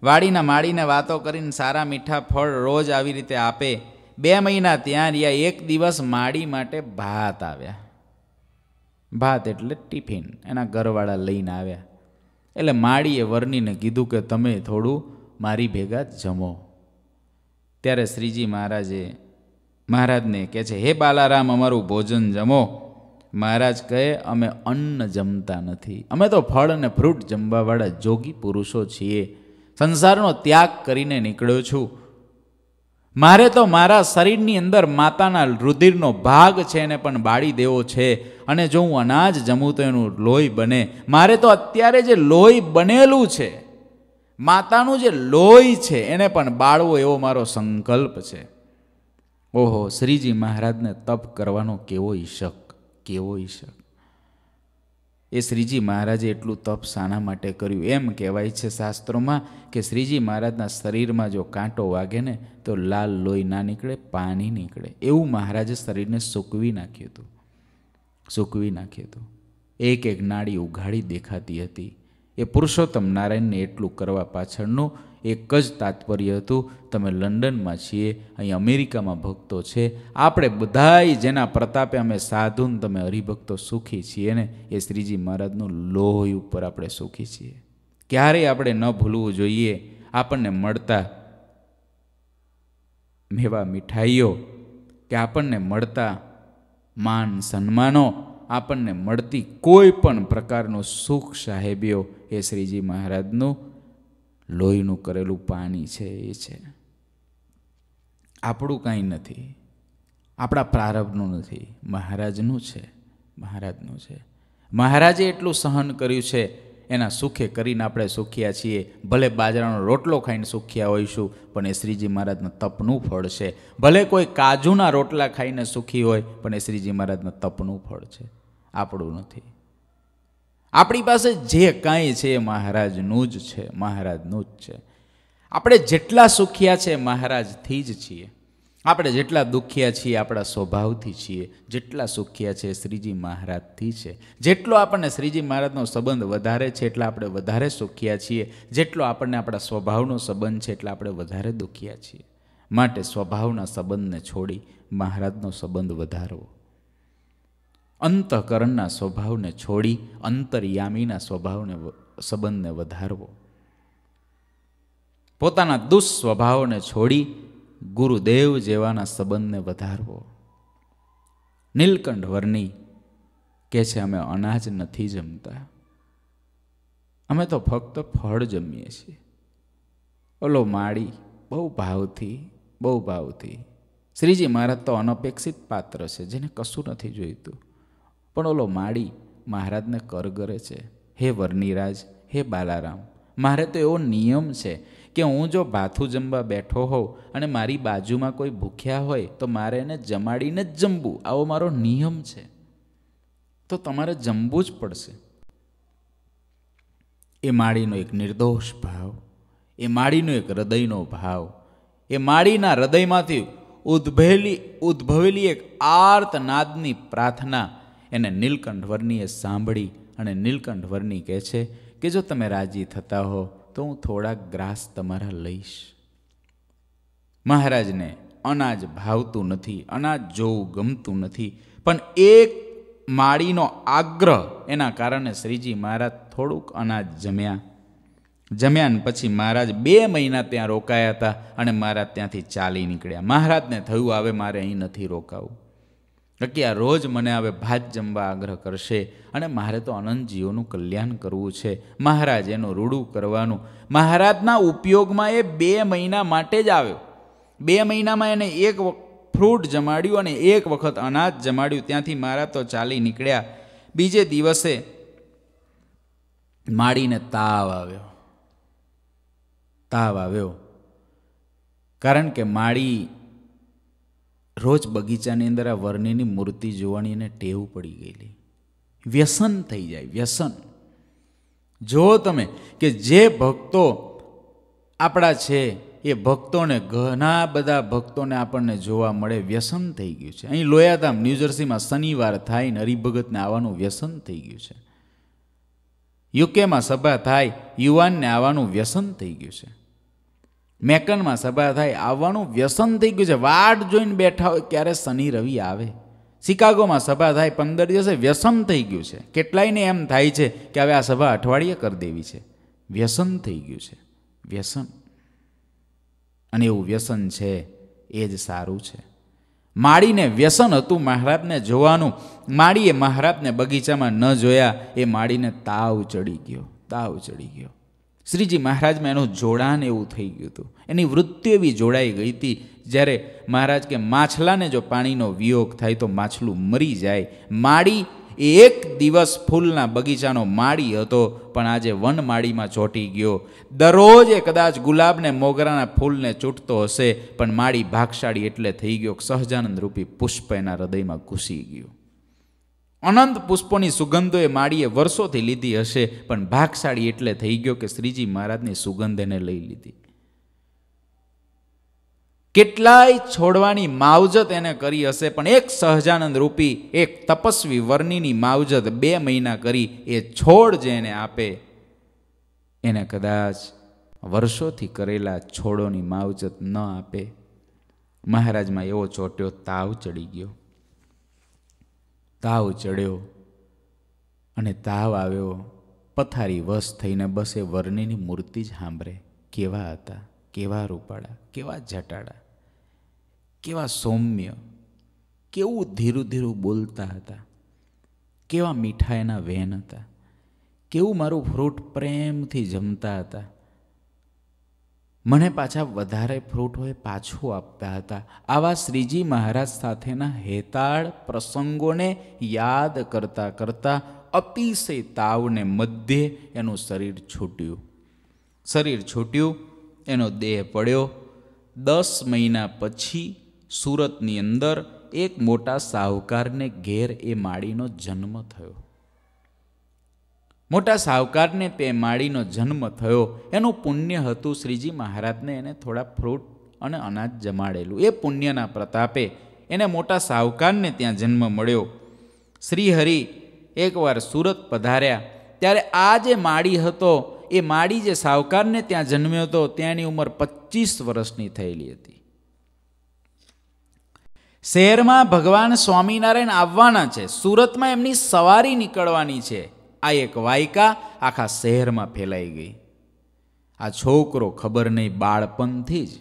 S1: વાડીના માળીને વાતો કરીને સારા મીઠા ફળ રોજ આવી રીતે આપે બે મહિના ત્યાં રહ્યા એક દિવસ માળી માટે ભાત આવ્યા ભાત એટલે ટિફિન એના ઘરવાળા લઈને આવ્યા એટલે માળીએ વર્ણીને કીધું કે તમે થોડું મારી ભેગા જમો ત્યારે શ્રીજી મહારાજે મહારાજને કહે છે હે બાલારામ અમારું ભોજન જમો મહારાજ કહે અમે અન્ન જમતા નથી અમે તો ફળ અને ફ્રૂટ જમવાવાળા જોગી પુરુષો છીએ સંસારનો ત્યાગ કરીને નીકળ્યો છું મારે તો મારા શરીરની અંદર માતાના રુધિરનો ભાગ છે એને પણ બાળી દેવો છે અને જો હું અનાજ જમું તો એનું લોહી બને મારે તો અત્યારે જે લોહી બનેલું છે માતાનું જે લોહી છે એને પણ બાળવો એવો મારો સંકલ્પ છે ઓહો શ્રીજી મહારાજને તપ કરવાનો કેવો ઈશક કેવો ઈશક એ શ્રીજી મહારાજે એટલું તપ શાના માટે કર્યું એમ કહેવાય છે શાસ્ત્રોમાં કે શ્રીજી મહારાજના શરીરમાં જો કાંટો વાગે ને તો લાલ લોહી ના નીકળે પાણી નીકળે એવું મહારાજે શરીરને સૂકવી નાખ્યું હતું સૂકવી નાખ્યું હતું એક એક નાળી ઉઘાડી દેખાતી હતી એ પુરુષોત્તમ નારાયણને એટલું કરવા પાછળનું એક જ તાત્પર્ય હતું તમે લંડનમાં છીએ અહીં અમેરિકામાં ભક્તો છે આપણે બધાય જેના પ્રતાપે અમે સાધુન તમે હરિભક્તો સુખી છીએ ને એ શ્રીજી મહારાજનું લોહી ઉપર આપણે સુખી છીએ ક્યારેય આપણે ન ભૂલવું જોઈએ આપણને મળતા મેવા મીઠાઈઓ કે આપણને મળતા માન સન્માનો આપણને મળતી કોઈ પણ પ્રકારનો સુખ સાહેબીઓ એ શ્રીજી મહારાજનું લોહીનું કરેલું પાણી છે એ છે આપણું કાંઈ નથી આપણા પ્રારંભનું નથી મહારાજનું છે મહારાજનું છે મહારાજે એટલું સહન કર્યું છે એના સુખે કરીને આપણે સુખ્યા છીએ ભલે બાજરાનો રોટલો ખાઈને સુખ્યા હોઈશું પણ એ શ્રીજી મહારાજના તપનું ફળ છે ભલે કોઈ કાજુના રોટલા ખાઈને સુખી હોય પણ એ શ્રીજી મહારાજના તપનું ફળ છે આપણું નથી આપણી પાસે જે કાંઈ છે એ મહારાજનું જ છે મહારાજનું જ છે આપણે જેટલા સુખિયા છે મહારાજથી જ છીએ આપણે જેટલા દુખિયા છીએ આપણા સ્વભાવથી છીએ જેટલા સુખિયા છે શ્રીજી મહારાજથી છે જેટલો આપણને શ્રીજી મહારાજનો સંબંધ વધારે છે એટલા આપણે વધારે સુખિયા છીએ જેટલો આપણને આપણા સ્વભાવનો સંબંધ છે એટલા આપણે વધારે દુખિયા છીએ માટે સ્વભાવના સંબંધને છોડી મહારાજનો સંબંધ વધારવો અંતઃકરણના સ્વભાવને છોડી અંતર્યામીના સ્વભાવને સંબંધને વધારવો પોતાના દુઃસ્વભાવને છોડી ગુરુદેવ જેવાના સંબંધને વધારવો નીલકંઠ વર્ણી કહે છે અમે અનાજ નથી જમતા અમે તો ફક્ત ફળ જમીએ છીએ ઓલો માળી બહુ ભાવથી બહુ ભાવથી શ્રીજી મહારાજ તો અનપેક્ષિત પાત્ર છે જેને કશું નથી જોઈતું પણ ઓલો માળી મહારાજને કર કરે છે હે વર્ણિરાજ હે બાલારામ મારે તો એવો નિયમ છે કે હું જો ભાથું જમવા બેઠો હોઉં અને મારી બાજુમાં કોઈ ભૂખ્યા હોય તો મારે એને જમાડીને જ જમવું આવો મારો નિયમ છે તો તમારે જમવું જ પડશે એ માળીનો એક નિર્દોષ ભાવ એ માળીનો એક હૃદયનો ભાવ એ માળીના હૃદયમાંથી ઉદ્ભવેલી ઉદ્ભવેલી એક આર્તનાદની પ્રાર્થના એને નીલકંઠ વર્ણીએ સાંભળી અને નીલકંઠ વર્ણી કહે છે કે જો તમે રાજી થતા હો તો હું થોડાક ગ્રાસ તમારા લઈશ મહારાજને અનાજ ભાવતું નથી અનાજ જોવું ગમતું નથી પણ એક માળીનો આગ્રહ એના કારણે શ્રીજી મહારાજ થોડુંક અનાજ જમ્યા જમ્યા પછી મહારાજ બે મહિના ત્યાં રોકાયા હતા અને મહારાજ ત્યાંથી ચાલી નીકળ્યા મહારાજને થયું આવે મારે અહીં નથી રોકાવું નક્કી આ રોજ મને હવે ભાત જમવા આગ્રહ કરશે અને મારે તો અનંત જીવોનું કલ્યાણ કરવું છે મહારાજ એનું રૂડું કરવાનું મહારાજના ઉપયોગમાં એ બે મહિના માટે જ આવ્યો બે મહિનામાં એને એક ફ્રૂટ જમાડ્યું અને એક વખત અનાજ જમાડ્યું ત્યાંથી મારા તો ચાલી નીકળ્યા બીજે દિવસે માડીને તાવ આવ્યો તાવ આવ્યો કારણ કે માળી રોજ બગીચાની અંદર આ વર્ણિની મૂર્તિ જોવાની એને ટેવ પડી ગયેલી વ્યસન થઈ જાય વ્યસન જો તમે કે જે ભક્તો આપણા છે એ ભક્તોને ઘણા બધા ભક્તોને આપણને જોવા મળે વ્યસન થઈ ગયું છે અહીં લોયાધામ ન્યૂજર્સીમાં શનિવાર થાય ને હરિભગતને આવવાનું વ્યસન થઈ ગયું છે યુકેમાં સભા થાય યુવાનને આવવાનું વ્યસન થઈ ગયું છે મેકનમાં સભા થાય આવવાનું વ્યસન થઈ ગયું છે વાટ જોઈને બેઠા હોય ક્યારે શનિ રવિ આવે શિકાગોમાં સભા થાય પંદર દિવસે વ્યસન થઈ ગયું છે કેટલાયને એમ થાય છે કે હવે આ સભા અઠવાડિયે કરી દેવી છે વ્યસન થઈ ગયું છે વ્યસન અને એવું વ્યસન છે એ જ સારું છે માળીને વ્યસન હતું મહારાજને જોવાનું માળીએ મહારાજને બગીચામાં ન જોયા એ માળીને તાવ ચડી ગયો તાવ ચડી ગયો શ્રીજી મહારાજમાં એનું જોડાણ એવું થઈ ગયું હતું એની વૃત્તિ એવી જોડાઈ ગઈ હતી જ્યારે મહારાજ કે માછલાને જો પાણીનો વિયોગ થાય તો માછલું મરી જાય માળી એક દિવસ ફૂલના બગીચાનો માળી હતો પણ આજે વન માળીમાં ચોંટી ગયો દરરોજ એ કદાચ ગુલાબને મોગરાના ફૂલને ચૂંટતો હશે પણ માળી ભાગશાળી એટલે થઈ ગયો સહજાનંદ રૂપી પુષ્પ એના હૃદયમાં ઘૂસી ગયું અનંત પુષ્પોની સુગંધો એ માળીએ વર્ષોથી લીધી હશે પણ ભાગશાળી એટલે થઈ ગયો કે શ્રીજી મહારાજની સુગંધ એને લઈ લીધી કેટલાય છોડવાની માવજત એને કરી હશે પણ એક સહજાનંદ રૂપી એક તપસ્વી વર્ણિની માવજત બે મહિના કરી એ છોડ જે એને આપે એને કદાચ વર્ષોથી કરેલા છોડોની માવજત ન આપે મહારાજમાં એવો ચોટ્યો તાવ ચડી ગયો તાવ ચડ્યો અને તાવ આવ્યો પથારી વશ થઈને બસે એ વર્ણિની મૂર્તિ જ સાંભળે કેવા હતા કેવા રૂપાળા કેવા જટાડા કેવા સૌમ્ય કેવું ધીરું ધીરું બોલતા હતા કેવા મીઠા એના વહેન હતા કેવું મારું ફ્રૂટ પ્રેમથી જમતા હતા મને પાછા વધારે ફ્રૂટ હોય પાછું આપતા હતા આવા શ્રીજી મહારાજ સાથેના હેતાળ પ્રસંગોને યાદ કરતા કરતાં અતિશય તાવને મધ્યે એનું શરીર છૂટ્યું શરીર છૂટ્યું એનો દેહ પડ્યો દસ મહિના પછી સુરતની અંદર એક મોટા સાહુકારને ઘેર એ માળીનો જન્મ થયો મોટા સાવકારને તે માળીનો જન્મ થયો એનું પુણ્ય હતું શ્રીજી મહારાજને એને થોડા ફ્રૂટ અને અનાજ જમાડેલું એ પુણ્યના પ્રતાપે એને મોટા સાવકારને ત્યાં જન્મ મળ્યો શ્રીહરિ એકવાર સુરત પધાર્યા ત્યારે આ જે માળી હતો એ માળી જે સાવકારને ત્યાં જન્મ્યો હતો ત્યાંની ઉંમર પચીસ વર્ષની થયેલી હતી શહેરમાં ભગવાન સ્વામિનારાયણ આવવાના છે સુરતમાં એમની સવારી નીકળવાની છે આ એક વાયકા આખા શહેરમાં ફેલાઈ ગઈ આ છોકરો ખબર નહીં બાળપણથી જ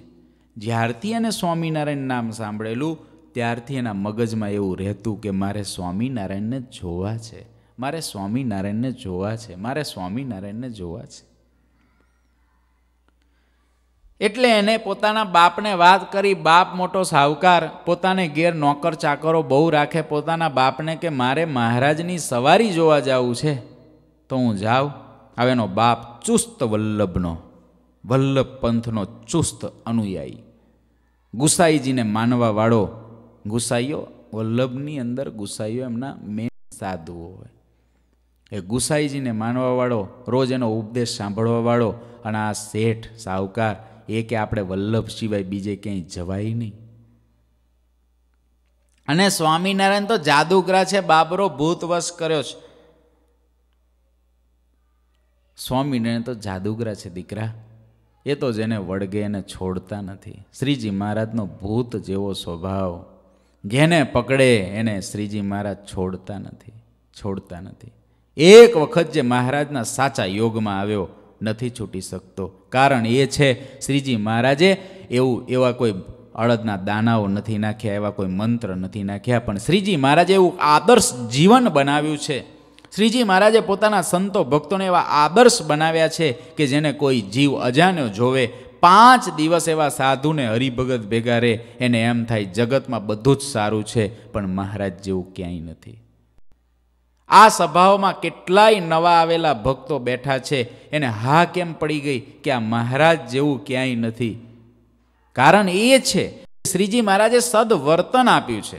S1: જ્યારથી એને સ્વામિનારાયણ નામ સાંભળેલું ત્યારથી એના મગજમાં એવું રહેતું કે મારે સ્વામિનારાયણને જોવા છે મારે સ્વામિનારાયણને જોવા છે મારે સ્વામિનારાયણને જોવા છે એટલે એને પોતાના બાપને વાત કરી બાપ મોટો સાવકાર પોતાને ગેર નોકર ચાકરો બહુ રાખે પોતાના બાપને કે મારે મહારાજની સવારી જોવા જવું છે તો હું જાઉં હવે એનો બાપ ચુસ્ત વલ્લભનો વલ્લભ પંથનો ચુસ્ત અનુયાયી ગુસાઈજીને માનવાવાળો ગુસાઈઓ વલ્લભની અંદર ગુસાઈઓ એમના મેન સાધુઓ હોય એ ગુસાઈજીને માનવાવાળો રોજ એનો ઉપદેશ સાંભળવાવાળો અને આ શેઠ સાવકાર એ કે આપણે વલ્લભ સિવાય બીજે ક્યાંય જવાય નહીં અને સ્વામિનારાયણ તો જાદુગરા છે બાબરો ભૂતવશ કર્યો છે સ્વામિનારાયણ તો જાદુગરા છે દીકરા એ તો જેને વળગે એને છોડતા નથી શ્રીજી મહારાજનો ભૂત જેવો સ્વભાવ જેને પકડે એને શ્રીજી મહારાજ છોડતા નથી છોડતા નથી એક વખત જે મહારાજના સાચા યોગમાં આવ્યો નથી છૂટી શકતો કારણ એ છે શ્રીજી મહારાજે એવું એવા કોઈ અડદના દાનાઓ નથી નાખ્યા એવા કોઈ મંત્ર નથી નાખ્યા પણ શ્રીજી મહારાજે એવું આદર્શ જીવન બનાવ્યું છે શ્રીજી મહારાજે પોતાના સંતો ભક્તોને એવા આદર્શ બનાવ્યા છે કે જેને કોઈ જીવ અજાણ્યો જોવે પાંચ દિવસ એવા સાધુને હરિભગત ભેગા રહે એને એમ થાય જગતમાં બધું જ સારું છે પણ મહારાજ જેવું ક્યાંય નથી આ સભાઓમાં કેટલાય નવા આવેલા ભક્તો બેઠા છે એને હા કેમ પડી ગઈ કે આ મહારાજ જેવું ક્યાંય નથી કારણ એ છે શ્રીજી મહારાજે સદવર્તન આપ્યું છે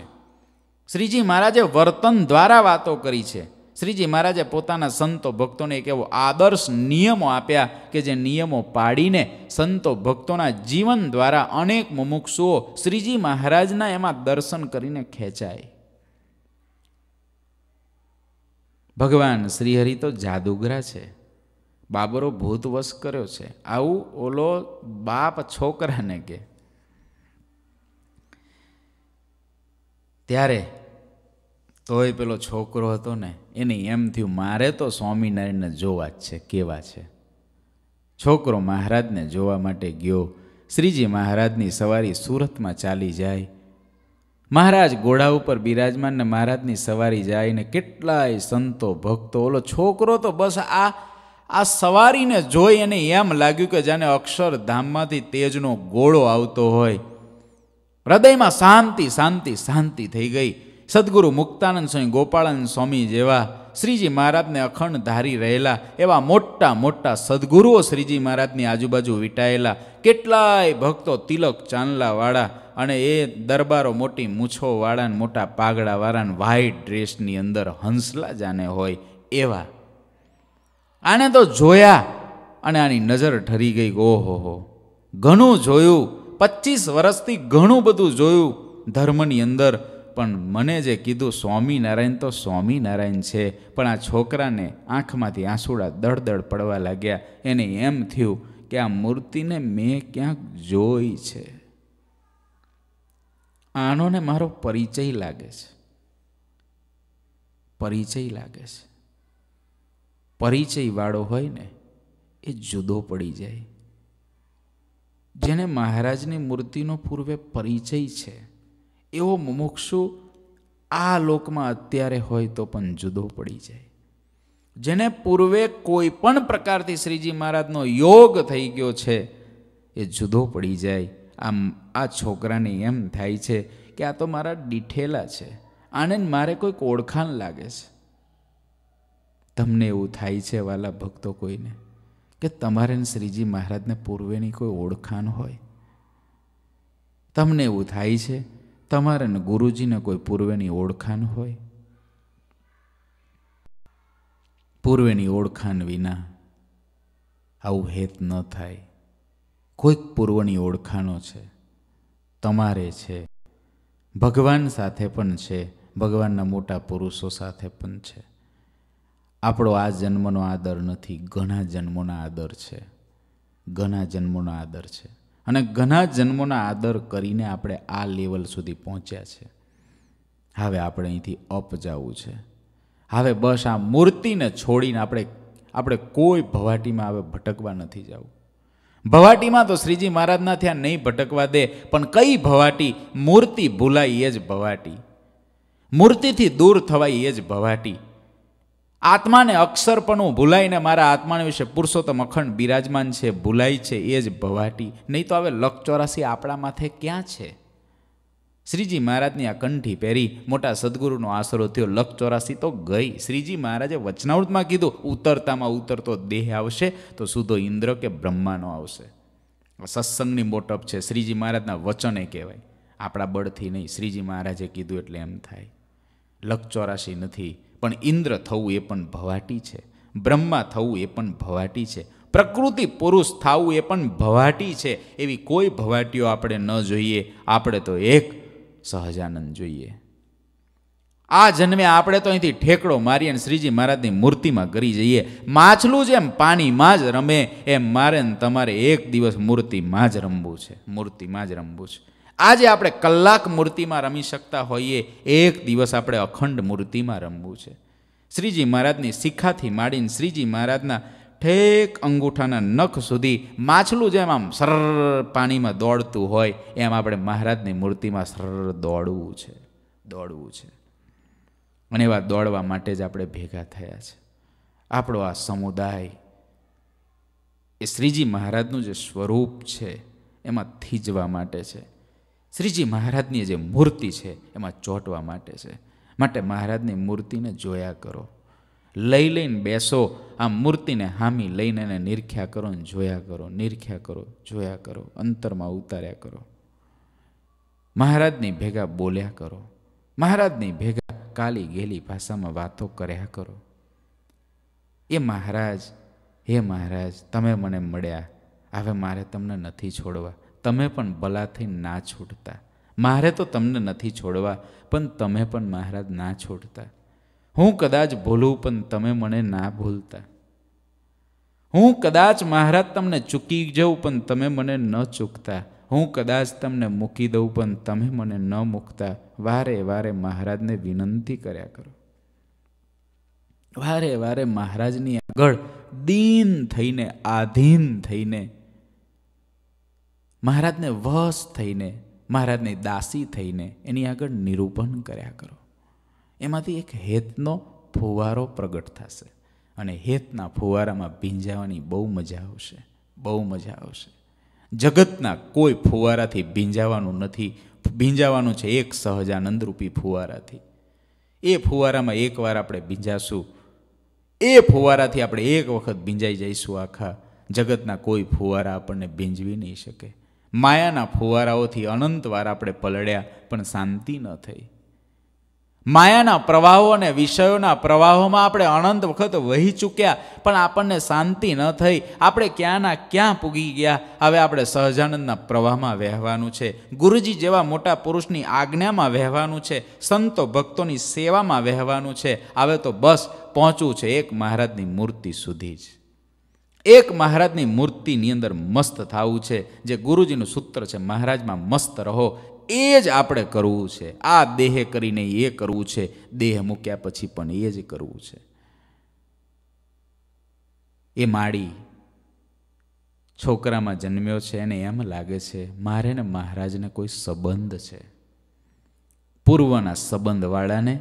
S1: શ્રીજી મહારાજે વર્તન દ્વારા વાતો કરી છે શ્રીજી મહારાજે પોતાના સંતો ભક્તોને એક એવો આદર્શ નિયમો આપ્યા કે જે નિયમો પાડીને સંતો ભક્તોના જીવન દ્વારા અનેક મુમુક્ષુઓ શ્રીજી મહારાજના એમાં દર્શન કરીને ખેંચાય ભગવાન શ્રીહરિ તો જાદુગરા છે બાબરો ભૂતવશ કર્યો છે આવું ઓલો બાપ છોકરાને કે ત્યારે તોય પેલો છોકરો હતો ને એને એમ થયું મારે તો સ્વામિનારાયણને જોવા જ છે કેવા છે છોકરો મહારાજને જોવા માટે ગયો શ્રીજી મહારાજની સવારી સુરતમાં ચાલી જાય મહારાજ ઘોડા ઉપર બિરાજમાન ને મહારાજની સવારી જાય ને કેટલાય સંતો ભક્તો ઓલો છોકરો તો બસ આ આ સવારીને જોઈ અને એમ લાગ્યું કે જાણે અક્ષરધામમાંથી તેજનો ગોળો આવતો હોય હૃદયમાં શાંતિ શાંતિ શાંતિ થઈ ગઈ સદગુરુ મુક્તાનંદ સ્વામી ગોપાળાનંદ સ્વામી જેવા શ્રીજી મહારાજને અખંડ ધારી રહેલા એવા મોટા મોટા સદગુરુઓ શ્રીજી મહારાજની આજુબાજુ વિટાયેલા કેટલાય ભક્તો તિલક ચાંદલાવાળા અને એ દરબારો મોટી મૂછોવાળાને મોટા પાગડાવાળાને ને વ્હાઈટ ડ્રેસની અંદર હંસલા જાને હોય એવા આને તો જોયા અને આની નજર ઠરી ગઈ ઓહો હો ઘણું જોયું પચીસ વર્ષથી ઘણું બધું જોયું ધર્મની અંદર પણ મને જે કીધું સ્વામિનારાયણ તો સ્વામિનારાયણ છે પણ આ છોકરાને આંખમાંથી આંસુડા દળદળ પડવા લાગ્યા એને એમ થયું કે આ મૂર્તિને મેં ક્યાંક જોઈ છે આનોને મારો પરિચય લાગે છે પરિચય લાગે છે પરિચયવાળો હોય ને એ જુદો પડી જાય જેને મહારાજની મૂર્તિનો પૂર્વે પરિચય છે એવો મુમુક્ષુ આ લોકમાં અત્યારે હોય તો પણ જુદો પડી જાય જેને પૂર્વે કોઈ પણ પ્રકારથી શ્રીજી મહારાજનો યોગ થઈ ગયો છે એ જુદો પડી જાય આમ આ છોકરાને એમ થાય છે કે આ તો મારા ડીઠેલા છે આને મારે કોઈક ઓળખાણ લાગે છે તમને એવું થાય છે વાલા ભક્તો કોઈને કે તમારે શ્રીજી મહારાજને પૂર્વેની કોઈ ઓળખાણ હોય તમને એવું થાય છે તમારે ગુરુજીને કોઈ પૂર્વેની ઓળખાણ હોય પૂર્વેની ઓળખાણ વિના આવું હેત ન થાય કોઈક પૂર્વની ઓળખાણો છે તમારે છે ભગવાન સાથે પણ છે ભગવાનના મોટા પુરુષો સાથે પણ છે આપણો આ જન્મનો આદર નથી ઘણા જન્મોના આદર છે ઘણા જન્મોનો આદર છે અને ઘણા જન્મોના આદર કરીને આપણે આ લેવલ સુધી પહોંચ્યા છે હવે આપણે અહીંથી અપ જવું છે હવે બસ આ મૂર્તિને છોડીને આપણે આપણે કોઈ ભવાટીમાં હવે ભટકવા નથી જવું ભવાટીમાં તો શ્રીજી મહારાજના ત્યાં નહીં ભટકવા દે પણ કઈ ભવાટી મૂર્તિ ભૂલાય એ જ ભવાટી મૂર્તિથી દૂર થવાય એ જ ભવાટી આત્માને અક્ષર પણ હું ભૂલાઈને મારા આત્માને વિશે પુરુષોત્તમ અખંડ બિરાજમાન છે ભૂલાય છે એ જ ભવાટી નહીં તો હવે લક ચોરાસી આપણા માથે ક્યાં છે શ્રીજી મહારાજની આ કંઠી પહેરી મોટા સદગુરુનો આશરો થયો લક ચોરાસી તો ગઈ શ્રીજી મહારાજે વચનાવૃતમાં કીધું ઉતરતામાં ઉતરતો દેહ આવશે તો સુધો ઇન્દ્ર કે બ્રહ્માનો આવશે સત્સંગની મોટપ છે શ્રીજી મહારાજના વચને કહેવાય આપણા બળથી નહીં શ્રીજી મહારાજે કીધું એટલે એમ થાય લક ચોરાસી નથી પણ ઇન્દ્ર થવું એ પણ ભવાટી છે બ્રહ્મા થવું એ પણ ભવાટી છે પ્રકૃતિ પુરુષ થવું એ પણ ભવાટી છે એવી કોઈ ભવાટીઓ આપણે ન જોઈએ આપણે તો એક સહજાનંદ જોઈએ આ જન્મે આપણે તો અહીંથી ઠેકડો મારી અને શ્રીજી મહારાજની મૂર્તિમાં કરી જઈએ માછલું જેમ પાણીમાં જ રમે એમ મારે તમારે એક દિવસ મૂર્તિમાં જ રમવું છે મૂર્તિમાં જ રમવું છે આજે આપણે કલાક મૂર્તિમાં રમી શકતા હોઈએ એક દિવસ આપણે અખંડ મૂર્તિમાં રમવું છે શ્રીજી મહારાજની શિખાથી માંડીને શ્રીજી મહારાજના ઠેક અંગૂઠાના નખ સુધી માછલું જેમ આમ સરર પાણીમાં દોડતું હોય એમ આપણે મહારાજની મૂર્તિમાં સરળ દોડવું છે દોડવું છે અને એવા દોડવા માટે જ આપણે ભેગા થયા છે આપણો આ સમુદાય એ શ્રીજી મહારાજનું જે સ્વરૂપ છે એમાં થીજવા માટે છે શ્રીજી મહારાજની જે મૂર્તિ છે એમાં ચોંટવા માટે છે માટે મહારાજની મૂર્તિને જોયા કરો લઈ લઈને બેસો આ મૂર્તિને હામી લઈને એને નિરખ્યા કરો ને જોયા કરો નિરખ્યા કરો જોયા કરો અંતરમાં ઉતાર્યા કરો મહારાજની ભેગા બોલ્યા કરો મહારાજની ભેગા કાલી ગેલી ભાષામાં વાતો કર્યા કરો એ મહારાજ હે મહારાજ તમે મને મળ્યા હવે મારે તમને નથી છોડવા તમે પણ ભલાથી ના છૂટતા મારે તો તમને નથી છોડવા પણ તમે પણ મહારાજ ના છોડતા હું કદાચ ભૂલું પણ તમે મને ના ભૂલતા હું કદાચ મહારાજ તમને ચૂકી જઉં પણ તમે મને ન ચૂકતા હું કદાચ તમને મૂકી દઉં પણ તમે મને ન મૂકતા વારે વારે મહારાજને વિનંતી કર્યા કરો વારે વારે મહારાજની આગળ દીન થઈને આધીન થઈને મહારાજને વહસ થઈને મહારાજને દાસી થઈને એની આગળ નિરૂપણ કર્યા કરો એમાંથી એક હેતનો ફુવારો પ્રગટ થશે અને હેતના ફુવારામાં ભીંજાવાની બહુ મજા આવશે બહુ મજા આવશે જગતના કોઈ ફુવારાથી ભીંજાવાનું નથી ભીંજાવાનું છે એક સહજાનંદરૂપી ફુવારાથી એ ફુવારામાં એકવાર આપણે ભીંજાશું એ ફુવારાથી આપણે એક વખત ભીંજાઈ જઈશું આખા જગતના કોઈ ફુવારા આપણને ભીંજવી નહીં શકે માયાના ફુવારાઓથી અનંતવાર આપણે પલળ્યા પણ શાંતિ ન થઈ માયાના પ્રવાહો અને વિષયોના પ્રવાહોમાં આપણે અનંત વખત વહી ચૂક્યા પણ આપણને શાંતિ ન થઈ આપણે ક્યાંના ક્યાં પૂગી ગયા હવે આપણે સહજાનંદના પ્રવાહમાં વહેવાનું છે ગુરુજી જેવા મોટા પુરુષની આજ્ઞામાં વહેવાનું છે સંતો ભક્તોની સેવામાં વહેવાનું છે હવે તો બસ પહોંચવું છે એક મહારાજની મૂર્તિ સુધી જ એક મહારાજની મૂર્તિની અંદર મસ્ત થવું છે જે ગુરુજીનું સૂત્ર છે મહારાજમાં મસ્ત રહો એ જ આપણે કરવું છે આ દેહ કરીને એ કરવું છે દેહ મૂક્યા પછી પણ એ જ કરવું છે એ માળી છોકરામાં જન્મ્યો છે અને એમ લાગે છે મારે ને મહારાજને કોઈ સંબંધ છે પૂર્વના સંબંધવાળાને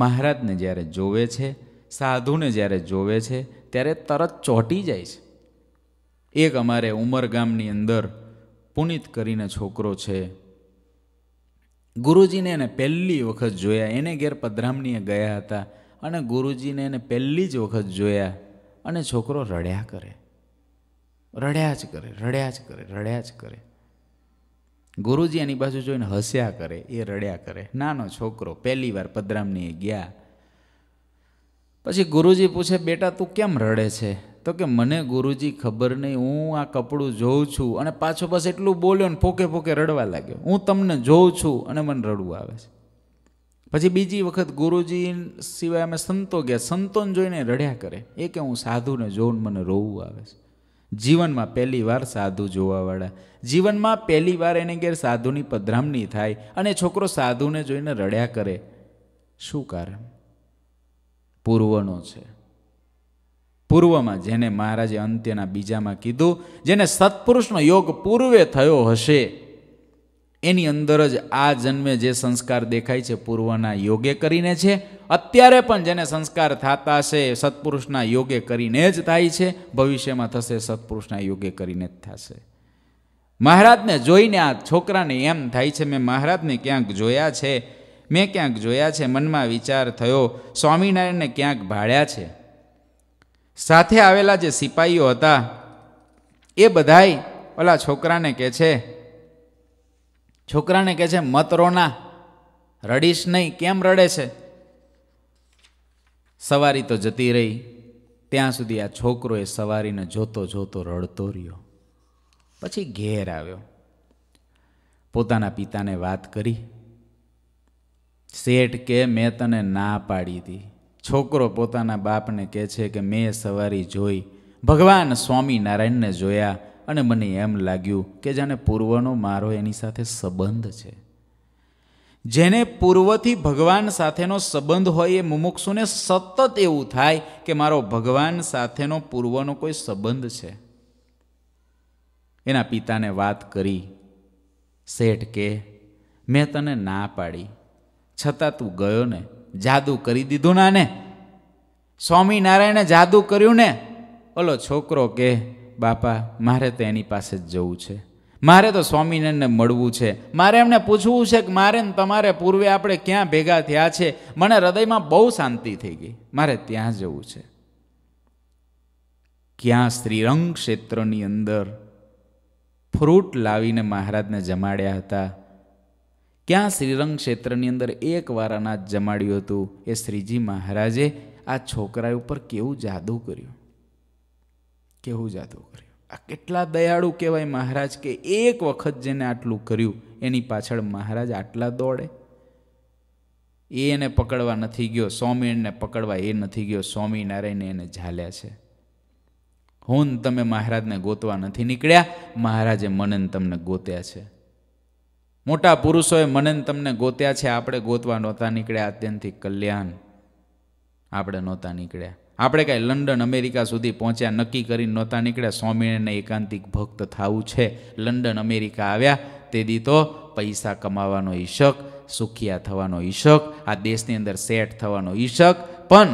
S1: મહારાજને જ્યારે જોવે છે સાધુને જ્યારે જોવે છે ત્યારે તરત ચોંટી જાય છે એક અમારે ઉમર ગામની અંદર પુનિત કરીને છોકરો છે ગુરુજીને એને પહેલી વખત જોયા એને ઘેર પધરામણીએ ગયા હતા અને ગુરુજીને એને પહેલી જ વખત જોયા અને છોકરો રડ્યા કરે રડ્યા જ કરે રડ્યા જ કરે રડ્યા જ કરે ગુરુજી એની બાજુ જોઈને હસ્યા કરે એ રડ્યા કરે નાનો છોકરો પહેલી વાર પધરામણીએ ગયા પછી ગુરુજી પૂછે બેટા તું કેમ રડે છે તો કે મને ગુરુજી ખબર નહીં હું આ કપડું જોઉં છું અને પાછો બસ એટલું બોલ્યો ને પોકે ફોકે રડવા લાગ્યો હું તમને જોઉં છું અને મને રડવું આવે છે પછી બીજી વખત ગુરુજી સિવાય અમે સંતો ગયા સંતોને જોઈને રડ્યા કરે એ કે હું સાધુને જોઉં મને રોવું આવે છે જીવનમાં પહેલી વાર સાધુ જોવાવાળા જીવનમાં પહેલી વાર એને ગેર સાધુની પધરામણી થાય અને છોકરો સાધુને જોઈને રડ્યા કરે શું કારણ પૂર્વનો છે પૂર્વમાં જેને મહારાજે અંત્યના બીજામાં કીધું જેને સત્પુરુષનો યોગ પૂર્વે થયો હશે એની અંદર જ આ જન્મે જે સંસ્કાર દેખાય છે પૂર્વના યોગે કરીને છે અત્યારે પણ જેને સંસ્કાર થતા છે સત્પુરુષના યોગે કરીને જ થાય છે ભવિષ્યમાં થશે સત્પુરુષના યોગે કરીને જ થશે મહારાજને જોઈને આ છોકરાને એમ થાય છે મેં મહારાજને ક્યાંક જોયા છે મેં ક્યાંક જોયા છે મનમાં વિચાર થયો સ્વામિનારાયણને ક્યાંક ભાળ્યા છે સાથે આવેલા જે સિપાહીઓ હતા એ બધાય ઓલા છોકરાને કહે છે છોકરાને કહે છે મત રોના રડીશ નહીં કેમ રડે છે સવારી તો જતી રહી ત્યાં સુધી આ છોકરો એ સવારીને જોતો જોતો રડતો રહ્યો પછી ઘેર આવ્યો પોતાના પિતાને વાત કરી શેઠ કે મેં તને ના પાડી હતી છોકરો પોતાના બાપને કહે છે કે મેં સવારી જોઈ ભગવાન સ્વામિનારાયણને જોયા અને મને એમ લાગ્યું કે જાણે પૂર્વનો મારો એની સાથે સંબંધ છે જેને પૂર્વથી ભગવાન સાથેનો સંબંધ હોય એ મુમુક્ષુને સતત એવું થાય કે મારો ભગવાન સાથેનો પૂર્વનો કોઈ સંબંધ છે એના પિતાને વાત કરી શેઠ કે મેં તને ના પાડી છતાં તું ગયો ને જાદુ કરી દીધું ના ને સ્વામિનારાયણે જાદુ કર્યું ને ઓલો છોકરો કે બાપા મારે તો એની પાસે જ જવું છે મારે તો સ્વામિનારાયણને મળવું છે મારે એમને પૂછવું છે કે મારે ને તમારે પૂર્વે આપણે ક્યાં ભેગા થયા છે મને હૃદયમાં બહુ શાંતિ થઈ ગઈ મારે ત્યાં જવું છે ક્યાં શ્રીરંગ ક્ષેત્રની અંદર ફ્રૂટ લાવીને મહારાજને જમાડ્યા હતા ક્યાં શ્રીરંગ ક્ષેત્રની અંદર એકવાર અનાજ જમાડ્યું હતું એ શ્રીજી મહારાજે આ છોકરા ઉપર કેવું જાદુ કર્યું કેવું જાદુ કર્યું આ કેટલા દયાળુ કહેવાય મહારાજ કે એક વખત જેને આટલું કર્યું એની પાછળ મહારાજ આટલા દોડે એ એને પકડવા નથી ગયો સ્વામીને પકડવા એ નથી ગયો સ્વામિનારાયણે એને ઝાલ્યા છે હું તમે મહારાજને ગોતવા નથી નીકળ્યા મહારાજે મનન તમને ગોત્યા છે મોટા પુરુષોએ મને તમને ગોત્યા છે આપણે ગોતવા નહોતા નીકળ્યા આત્યંતિક કલ્યાણ આપણે નહોતા નીકળ્યા આપણે કાંઈ લંડન અમેરિકા સુધી પહોંચ્યા નક્કી કરીને નહોતા નીકળ્યા સ્વામિનારાયણને એકાંતિક ભક્ત થવું છે લંડન અમેરિકા આવ્યા તે દી તો પૈસા કમાવાનો ઈશક સુખિયા થવાનો ઈશક આ દેશની અંદર સેટ થવાનો ઈશક પણ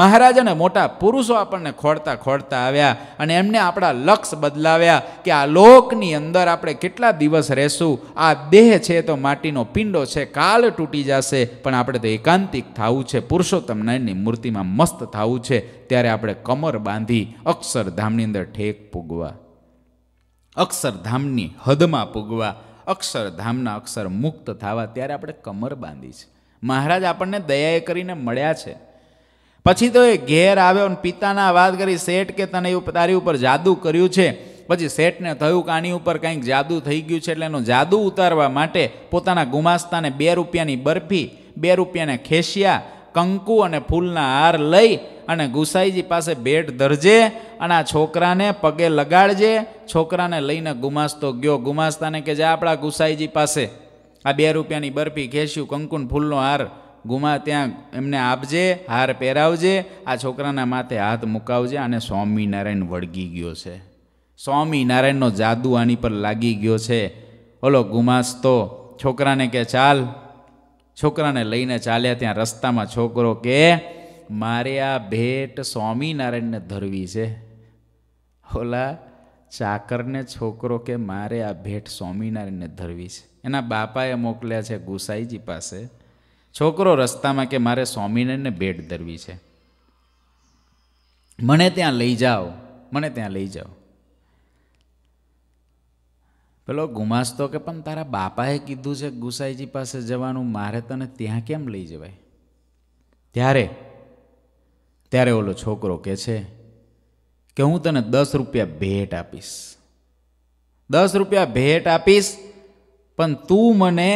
S1: મહારાજ અને મોટા પુરુષો આપણને ખોડતા ખોડતા આવ્યા અને એમને આપણા લક્ષ બદલાવ્યા કે આ લોકની અંદર આપણે કેટલા દિવસ રહેશું આ દેહ છે તો માટીનો પિંડો છે કાલ તૂટી જશે પણ આપણે તો એકાંતિક થવું છે પુરુષોત્તમ નારાયણની મૂર્તિમાં મસ્ત થવું છે ત્યારે આપણે કમર બાંધી અક્ષરધામની અંદર ઠેક પૂગવા અક્ષરધામની હદમાં પૂગવા અક્ષરધામના અક્ષર મુક્ત થવા ત્યારે આપણે કમર બાંધી છે મહારાજ આપણને દયાએ કરીને મળ્યા છે પછી તો એ ઘેર આવ્યો અને પિતાના વાત કરી શેઠ કે તને એવું તારી ઉપર જાદુ કર્યું છે પછી શેઠને થયું કે આની ઉપર કંઈક જાદુ થઈ ગયું છે એટલે એનું જાદુ ઉતારવા માટે પોતાના ગુમાસ્તાને બે રૂપિયાની બરફી બે રૂપિયાને ખેસિયા કંકુ અને ફૂલના હાર લઈ અને ગુસાઈજી પાસે ભેટ ધરજે અને આ છોકરાને પગે લગાડજે છોકરાને લઈને ગુમાસ્તો ગયો ગુમાસ્તાને કે જે આપણા ગુસાઈજી પાસે આ બે રૂપિયાની બરફી ખેસ્યું કંકુન ફૂલનો હાર ગુમા ત્યાં એમને આપજે હાર પહેરાવજે આ છોકરાના માથે હાથ મુકાવજે અને સ્વામિનારાયણ વળગી ગયો છે સ્વામિનારાયણનો જાદુ આની પર લાગી ગયો છે ઓલો ગુમાસ તો છોકરાને કે ચાલ છોકરાને લઈને ચાલ્યા ત્યાં રસ્તામાં છોકરો કે મારે આ ભેટ સ્વામિનારાયણને ધરવી છે ઓલા ચાકરને છોકરો કે મારે આ ભેટ સ્વામિનારાયણને ધરવી છે એના બાપાએ મોકલ્યા છે ગુસાઈજી પાસે છોકરો રસ્તામાં કે મારે સ્વામિનારાયણને ભેટ ધરવી છે મને ત્યાં લઈ જાઓ મને ત્યાં લઈ જાઓ પેલો ગુમાસ્તો કે પણ તારા બાપાએ કીધું છે ગુસાઈજી પાસે જવાનું મારે તને ત્યાં કેમ લઈ જવાય ત્યારે ત્યારે ઓલો છોકરો કે છે કે હું તને દસ રૂપિયા ભેટ આપીશ દસ રૂપિયા ભેટ આપીશ પણ તું મને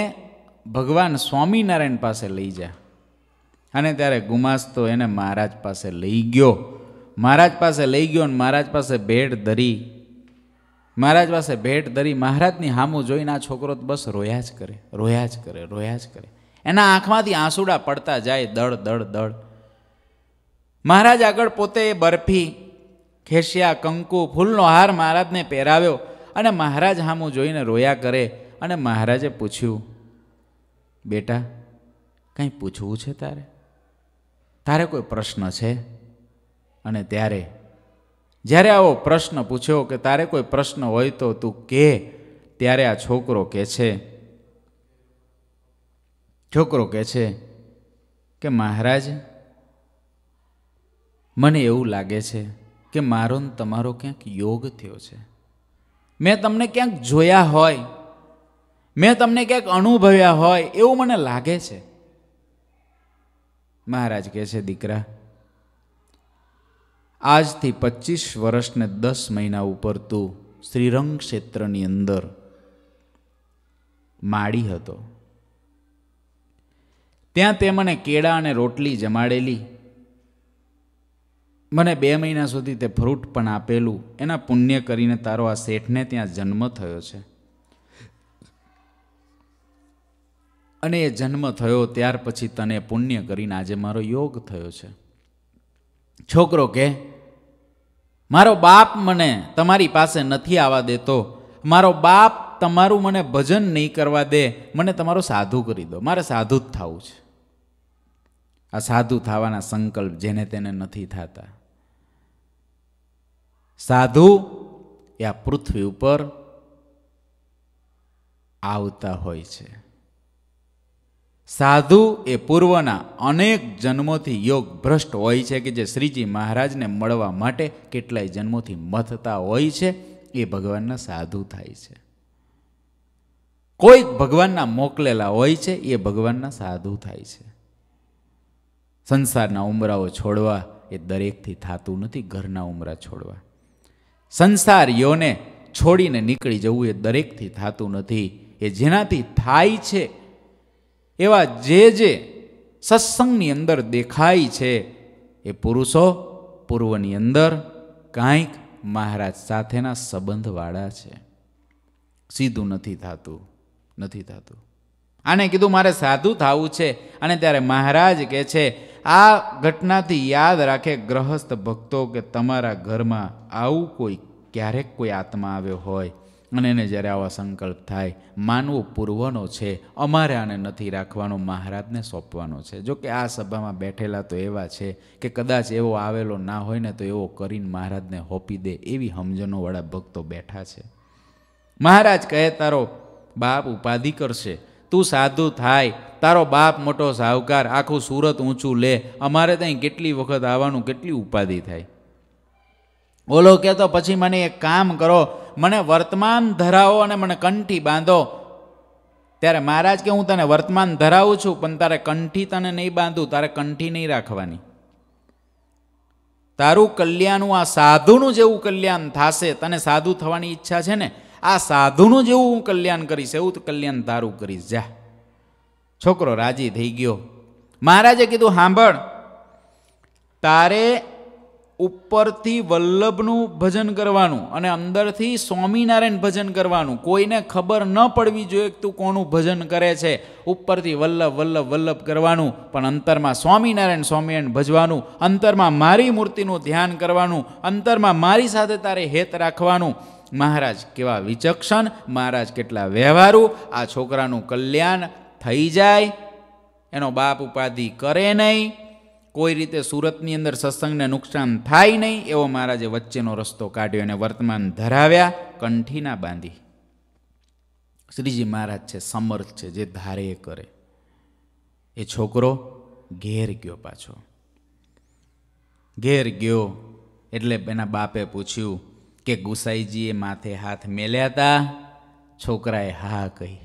S1: ભગવાન સ્વામિનારાયણ પાસે લઈ જા અને ત્યારે ગુમાસ્તો એને મહારાજ પાસે લઈ ગયો મહારાજ પાસે લઈ ગયો અને મહારાજ પાસે ભેટ ધરી મહારાજ પાસે ભેટ ધરી મહારાજની હામું જોઈને આ છોકરો તો બસ રોયા જ કરે રોયા જ કરે રોયા જ કરે એના આંખમાંથી આંસુડા પડતા જાય દળ દળ દળ મહારાજ આગળ પોતે બરફી ખેસિયા કંકુ ફૂલનો હાર મહારાજને પહેરાવ્યો અને મહારાજ હામું જોઈને રોયા કરે અને મહારાજે પૂછ્યું બેટા કંઈ પૂછવું છે તારે તારે કોઈ પ્રશ્ન છે અને ત્યારે જ્યારે આવો પ્રશ્ન પૂછ્યો કે તારે કોઈ પ્રશ્ન હોય તો તું કે ત્યારે આ છોકરો કે છે છોકરો કે છે કે મહારાજ મને એવું લાગે છે કે મારો તમારો ક્યાંક યોગ થયો છે મેં તમને ક્યાંક જોયા હોય મેં તમને ક્યાંક અનુભવ્યા હોય એવું મને લાગે છે મહારાજ કહે છે દીકરા આજથી પચીસ વર્ષને દસ મહિના ઉપર તું શ્રીરંગ ક્ષેત્રની અંદર માડી હતો ત્યાં તે મને કેળા અને રોટલી જમાડેલી મને બે મહિના સુધી તે ફ્રૂટ પણ આપેલું એના પુણ્ય કરીને તારો આ શેઠને ત્યાં જન્મ થયો છે અને એ જન્મ થયો ત્યાર પછી તને પુણ્ય કરીને આજે મારો યોગ થયો છે છોકરો કે મારો બાપ મને તમારી પાસે નથી આવવા દેતો મારો બાપ તમારું મને ભજન નહીં કરવા દે મને તમારો સાધુ કરી દો મારે સાધુ જ થવું છે આ સાધુ થવાના સંકલ્પ જેને તેને નથી થતા સાધુ એ આ પૃથ્વી ઉપર આવતા હોય છે સાધુ એ પૂર્વના અનેક જન્મોથી યોગ ભ્રષ્ટ હોય છે કે જે શ્રીજી મહારાજને મળવા માટે કેટલાય જન્મોથી મથતા હોય છે એ ભગવાનના સાધુ થાય છે કોઈક ભગવાનના મોકલેલા હોય છે એ ભગવાનના સાધુ થાય છે સંસારના ઉમરાઓ છોડવા એ દરેકથી થતું નથી ઘરના ઉમરા છોડવા સંસાર યોને છોડીને નીકળી જવું એ દરેકથી થતું નથી એ જેનાથી થાય છે એવા જે જે સત્સંગની અંદર દેખાય છે એ પુરુષો પૂર્વની અંદર કાંઈક મહારાજ સાથેના સંબંધવાળા છે સીધું નથી થતું નથી થતું આને કીધું મારે સાધુ થવું છે અને ત્યારે મહારાજ કહે છે આ ઘટનાથી યાદ રાખે ગ્રહસ્થ ભક્તો કે તમારા ઘરમાં આવું કોઈ ક્યારેક કોઈ આત્મા આવ્યો હોય અને એને જ્યારે આવા સંકલ્પ થાય માનવો પૂર્વનો છે અમારે આને નથી રાખવાનો મહારાજને સોંપવાનો છે જો કે આ સભામાં બેઠેલા તો એવા છે કે કદાચ એવો આવેલો ના હોય ને તો એવો કરીને મહારાજને હોપી દે એવી સમજણોવાળા ભક્તો બેઠા છે મહારાજ કહે તારો બાપ ઉપાધિ કરશે તું સાધુ થાય તારો બાપ મોટો સાહુકાર આખું સુરત ઊંચું લે અમારે ત્યાં કેટલી વખત આવવાનું કેટલી ઉપાધિ થાય ઓલો કહેતો પછી મને એક કામ કરો મને વર્તમાન ધરાવો અને મને કંઠી બાંધો ત્યારે મહારાજ કે હું તને વર્તમાન ધરાવું છું પણ તારે કંઠી તને નહીં બાંધું તારે કંઠી નહીં રાખવાની તારું કલ્યાણું આ સાધુનું જેવું કલ્યાણ થશે તને સાધુ થવાની ઈચ્છા છે ને આ સાધુનું જેવું હું કલ્યાણ કરીશ એવું તો કલ્યાણ તારું કરીશ જા છોકરો રાજી થઈ ગયો મહારાજે કીધું સાંભળ તારે ઉપરથી વલ્લભનું ભજન કરવાનું અને અંદરથી સ્વામિનારાયણ ભજન કરવાનું કોઈને ખબર ન પડવી જોઈએ કે તું કોનું ભજન કરે છે ઉપરથી વલ્લભ વલ્લભ વલ્લભ કરવાનું પણ અંતરમાં સ્વામિનારાયણ સ્વામિનારાયણ ભજવાનું અંતરમાં મારી મૂર્તિનું ધ્યાન કરવાનું અંતરમાં મારી સાથે તારે હેત રાખવાનું મહારાજ કેવા વિચક્ષણ મહારાજ કેટલા વ્યવહારુ આ છોકરાનું કલ્યાણ થઈ જાય એનો બાપ ઉપાધિ કરે નહીં કોઈ રીતે સુરતની અંદર સત્સંગને નુકસાન થાય નહીં એવો મહારાજે વચ્ચેનો રસ્તો કાઢ્યો અને વર્તમાન ધરાવ્યા કંઠીના બાંધી શ્રીજી મહારાજ છે સમર્થ છે જે ધારે કરે એ છોકરો ઘેર ગયો પાછો ઘેર ગયો એટલે એના બાપે પૂછ્યું કે ગુસાઈજીએ માથે હાથ મેલ્યા હતા છોકરાએ હા કહી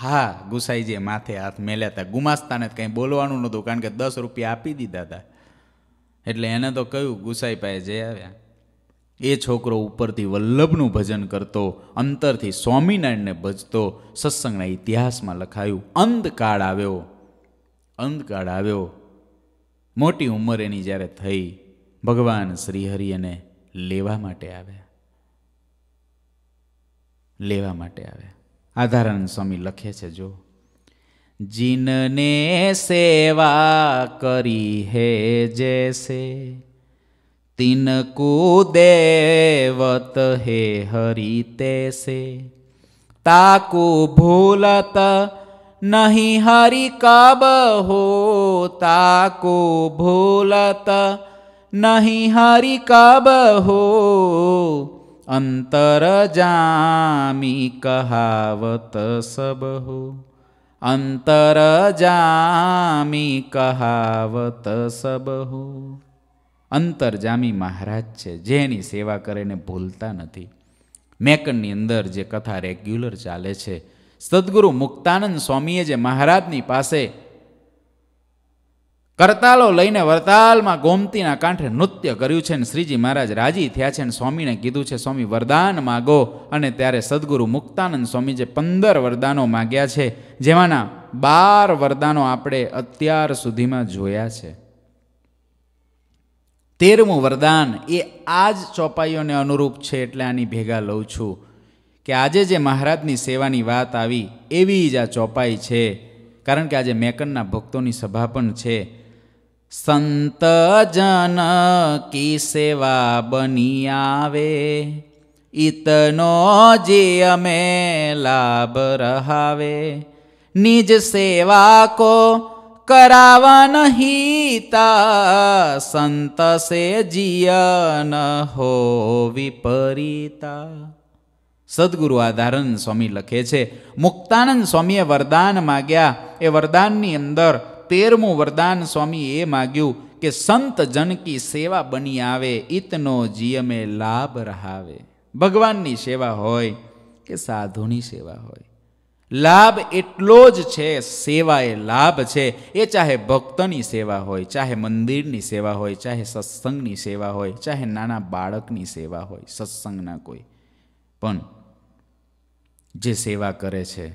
S1: હા ગુસાઈજીએ માથે હાથ મેલ્યા હતા ગુમાસ્તાને કંઈ બોલવાનું નહોતું કારણ કે દસ રૂપિયા આપી દીધા હતા એટલે એને તો કહ્યું ગુસાઈ પાસે જઈ આવ્યા એ છોકરો ઉપરથી વલ્લભનું ભજન કરતો અંતરથી સ્વામિનારાયણને ભજતો સત્સંગના ઇતિહાસમાં લખાયું અંધકાળ આવ્યો અંધકાળ આવ્યો મોટી ઉંમર એની જ્યારે થઈ ભગવાન શ્રીહરિ એને લેવા માટે આવ્યા લેવા માટે આવ્યા આધારાનંદ સ્વામી લખે છે જો જીનને સેવા કરી હે જેસે તિનકુ દેવત હે હરિ તેસે તાકુ ભૂલત નહીં હરિ કબ હો તાકુ ભૂલત નહીં હરિ કબ હો અંતર જામી કહાવત સબહુ અંતર જામી કહાવત સબહુ અંતરજામી મહારાજ છે જેની સેવા કરીને ભૂલતા નથી મેકણની અંદર જે કથા રેગ્યુલર ચાલે છે સદગુરુ મુક્તાનંદ સ્વામીએ જે મહારાજની પાસે કરતાલો લઈને વરતાલમાં ગોમતીના કાંઠે નૃત્ય કર્યું છે ને શ્રીજી મહારાજ રાજી થયા છે ને સ્વામીને કીધું છે સ્વામી વરદાન માગો અને ત્યારે સદગુરુ મુક્તાનંદ સ્વામી જે પંદર વરદાનો માગ્યા છે જેમાંના બાર વરદાનો આપણે અત્યાર સુધીમાં જોયા છે તેરમું વરદાન એ આ જ ચોપાઈઓને અનુરૂપ છે એટલે આની ભેગા લઉં છું કે આજે જે મહારાજની સેવાની વાત આવી એવી જ આ ચોપાઈ છે કારણ કે આજે મેકનના ભક્તોની સભા પણ છે સંતજન કી સેવા બની આવે ઇતનો જે અમે લાભ રહાવે નિજ સેવા કો કરાવા નહીતા संत से जियन हो વિપરીતા સદગુરુ આધારન સ્વામી લખે છે મુક્તાનંદ સ્વામીએ વરદાન માગ્યા એ વરદાનની અંદર તેરમું વરદાન સ્વામી એ માગ્યું કે સંત જનકી સેવા બની આવે ઇતનો જીયમે લાભ રહાવે ભગવાનની સેવા હોય કે સાધુની સેવા હોય લાભ એટલો જ છે સેવા એ લાભ છે એ ચાહે ભક્તની સેવા હોય ચાહે મંદિરની સેવા હોય ચાહે સત્સંગની સેવા હોય ચાહે નાના બાળકની સેવા હોય સત્સંગના કોઈ પણ જે સેવા કરે છે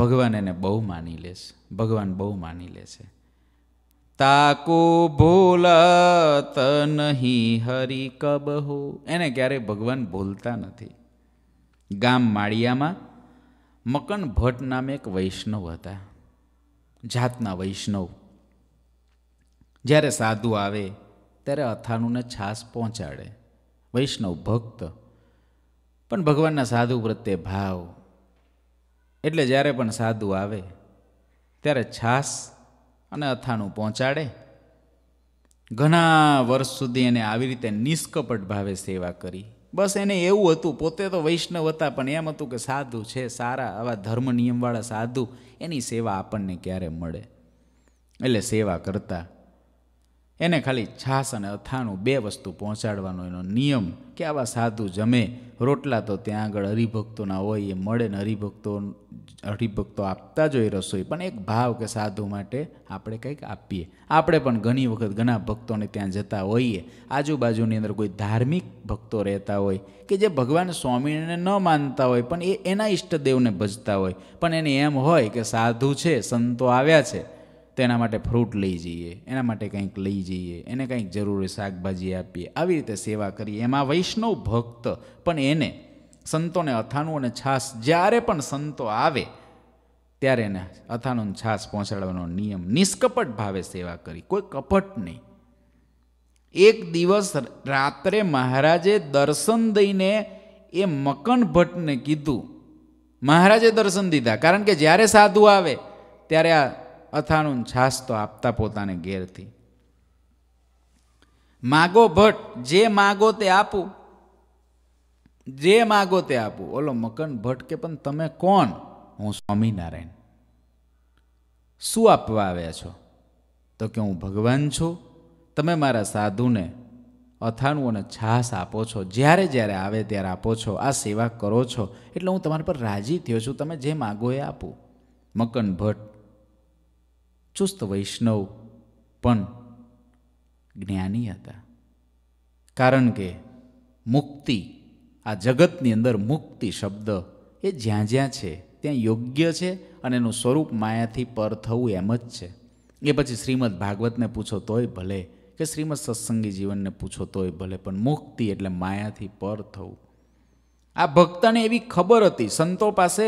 S1: ભગવાન એને બહુ માની લે ભગવાન બહુ માની લે છે તાકો ભૂલત નહીં હરિ કબહુ એને ક્યારેય ભગવાન ભૂલતા નથી ગામ માળિયામાં મકન ભટ્ટ નામે એક વૈષ્ણવ હતા જાતના વૈષ્ણવ જ્યારે સાધુ આવે ત્યારે અથાણુંને છાસ પહોંચાડે વૈષ્ણવ ભક્ત પણ ભગવાનના સાધુ પ્રત્યે ભાવ એટલે જ્યારે પણ સાધુ આવે ત્યારે છાસ અને અથાણું પહોંચાડે ઘણા વર્ષ સુધી એને આવી રીતે નિષ્કપટ ભાવે સેવા કરી બસ એને એવું હતું પોતે તો વૈષ્ણવ હતા પણ એમ હતું કે સાધુ છે સારા આવા ધર્મ નિયમવાળા સાધુ એની સેવા આપણને ક્યારે મળે એટલે સેવા કરતા એને ખાલી છાસ અને અથાણું બે વસ્તુ પહોંચાડવાનો એનો નિયમ કે આવા સાધુ જમે રોટલા તો ત્યાં આગળ હરિભક્તોના હોય એ મળે ને હરિભક્તો હરિભક્તો આપતા જ હોય રસોઈ પણ એક ભાવ કે સાધુ માટે આપણે કંઈક આપીએ આપણે પણ ઘણી વખત ઘણા ભક્તોને ત્યાં જતા હોઈએ આજુબાજુની અંદર કોઈ ધાર્મિક ભક્તો રહેતા હોય કે જે ભગવાન સ્વામીને ન માનતા હોય પણ એ એના ઈષ્ટદેવને ભજતા હોય પણ એને એમ હોય કે સાધુ છે સંતો આવ્યા છે તેના માટે ફ્રૂટ લઈ જઈએ એના માટે કંઈક લઈ જઈએ એને કંઈક જરૂરી શાકભાજી આપીએ આવી રીતે સેવા કરીએ એમાં વૈષ્ણવ ભક્ત પણ એને સંતોને અથાણું અને છાશ જ્યારે પણ સંતો આવે ત્યારે એને અથાણું છાશ પહોંચાડવાનો નિયમ નિષ્કપટ ભાવે સેવા કરી કોઈ કપટ નહીં એક દિવસ રાત્રે મહારાજે દર્શન દઈને એ મકન ભટ્ટને કીધું મહારાજે દર્શન દીધા કારણ કે જ્યારે સાધુ આવે ત્યારે આ અથાણું છાસ તો આપતા પોતાને ઘેરથી માગો ભટ્ટ જે માગો તે આપું જે માગો તે આપું ઓલો મકન ભટ્ટ કે પણ તમે કોણ હું સ્વામિનારાયણ શું આપવા આવ્યા છો તો કે હું ભગવાન છું તમે મારા સાધુને અથાણું અને છાસ આપો છો જ્યારે જ્યારે આવે ત્યારે આપો છો આ સેવા કરો છો એટલે હું તમારા પર રાજી થયો છું તમે જે માગો એ આપું મકન ભટ્ટ ચુસ્ત વૈષ્ણવ પણ જ્ઞાની હતા કારણ કે મુક્તિ આ જગતની અંદર મુક્તિ શબ્દ એ જ્યાં જ્યાં છે ત્યાં યોગ્ય છે અને એનું સ્વરૂપ માયાથી પર થવું એમ જ છે એ પછી શ્રીમદ ભાગવતને પૂછો તોય ભલે કે શ્રીમદ સત્સંગી જીવનને પૂછો તોય ભલે પણ મુક્તિ એટલે માયાથી પર થવું આ ભક્તને એવી ખબર હતી સંતો પાસે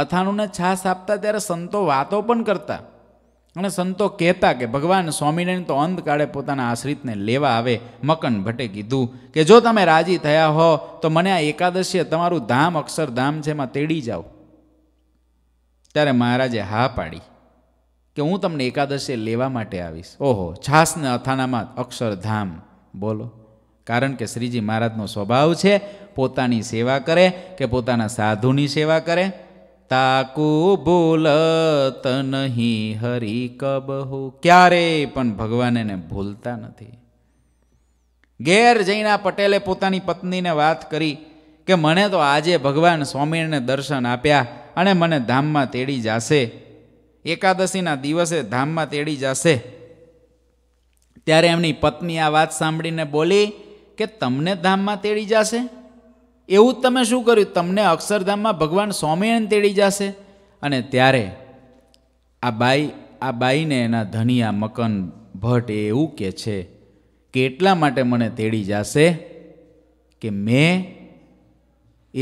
S1: અથાણુંને છાશ આપતા ત્યારે સંતો વાતો પણ કરતા અને સંતો કહેતા કે ભગવાન સ્વામિનારાયણ તો અંતકાળે પોતાના આશ્રિતને લેવા આવે મકન ભટ્ટે કીધું કે જો તમે રાજી થયા હો તો મને આ એકાદશીએ તમારું ધામ અક્ષરધામ છે એમાં તેડી જાઓ ત્યારે મહારાજે હા પાડી કે હું તમને એકાદશીએ લેવા માટે આવીશ ઓહો છાસને અથાનામાં અક્ષરધામ બોલો કારણ કે શ્રીજી મહારાજનો સ્વભાવ છે પોતાની સેવા કરે કે પોતાના સાધુની સેવા કરે તાકુ ભૂલત નહીં હરી કબહુ ક્યારેય પણ ભગવાન એને ભૂલતા નથી ઘેર જઈને પટેલે પોતાની પત્નીને વાત કરી કે મને તો આજે ભગવાન સ્વામીને દર્શન આપ્યા અને મને ધામમાં તેડી જશે એકાદશીના દિવસે ધામમાં તેડી જશે ત્યારે એમની પત્ની આ વાત સાંભળીને બોલી કે તમને ધામમાં તેડી જશે એવું જ તમે શું કર્યું તમને અક્ષરધામમાં ભગવાન સ્વામિનારાયણ તેડી જશે અને ત્યારે આ બાઈ આ બાઈને એના ધનિયા મકન ભટ્ટ એવું કે છે કે એટલા માટે મને તેડી જશે કે મેં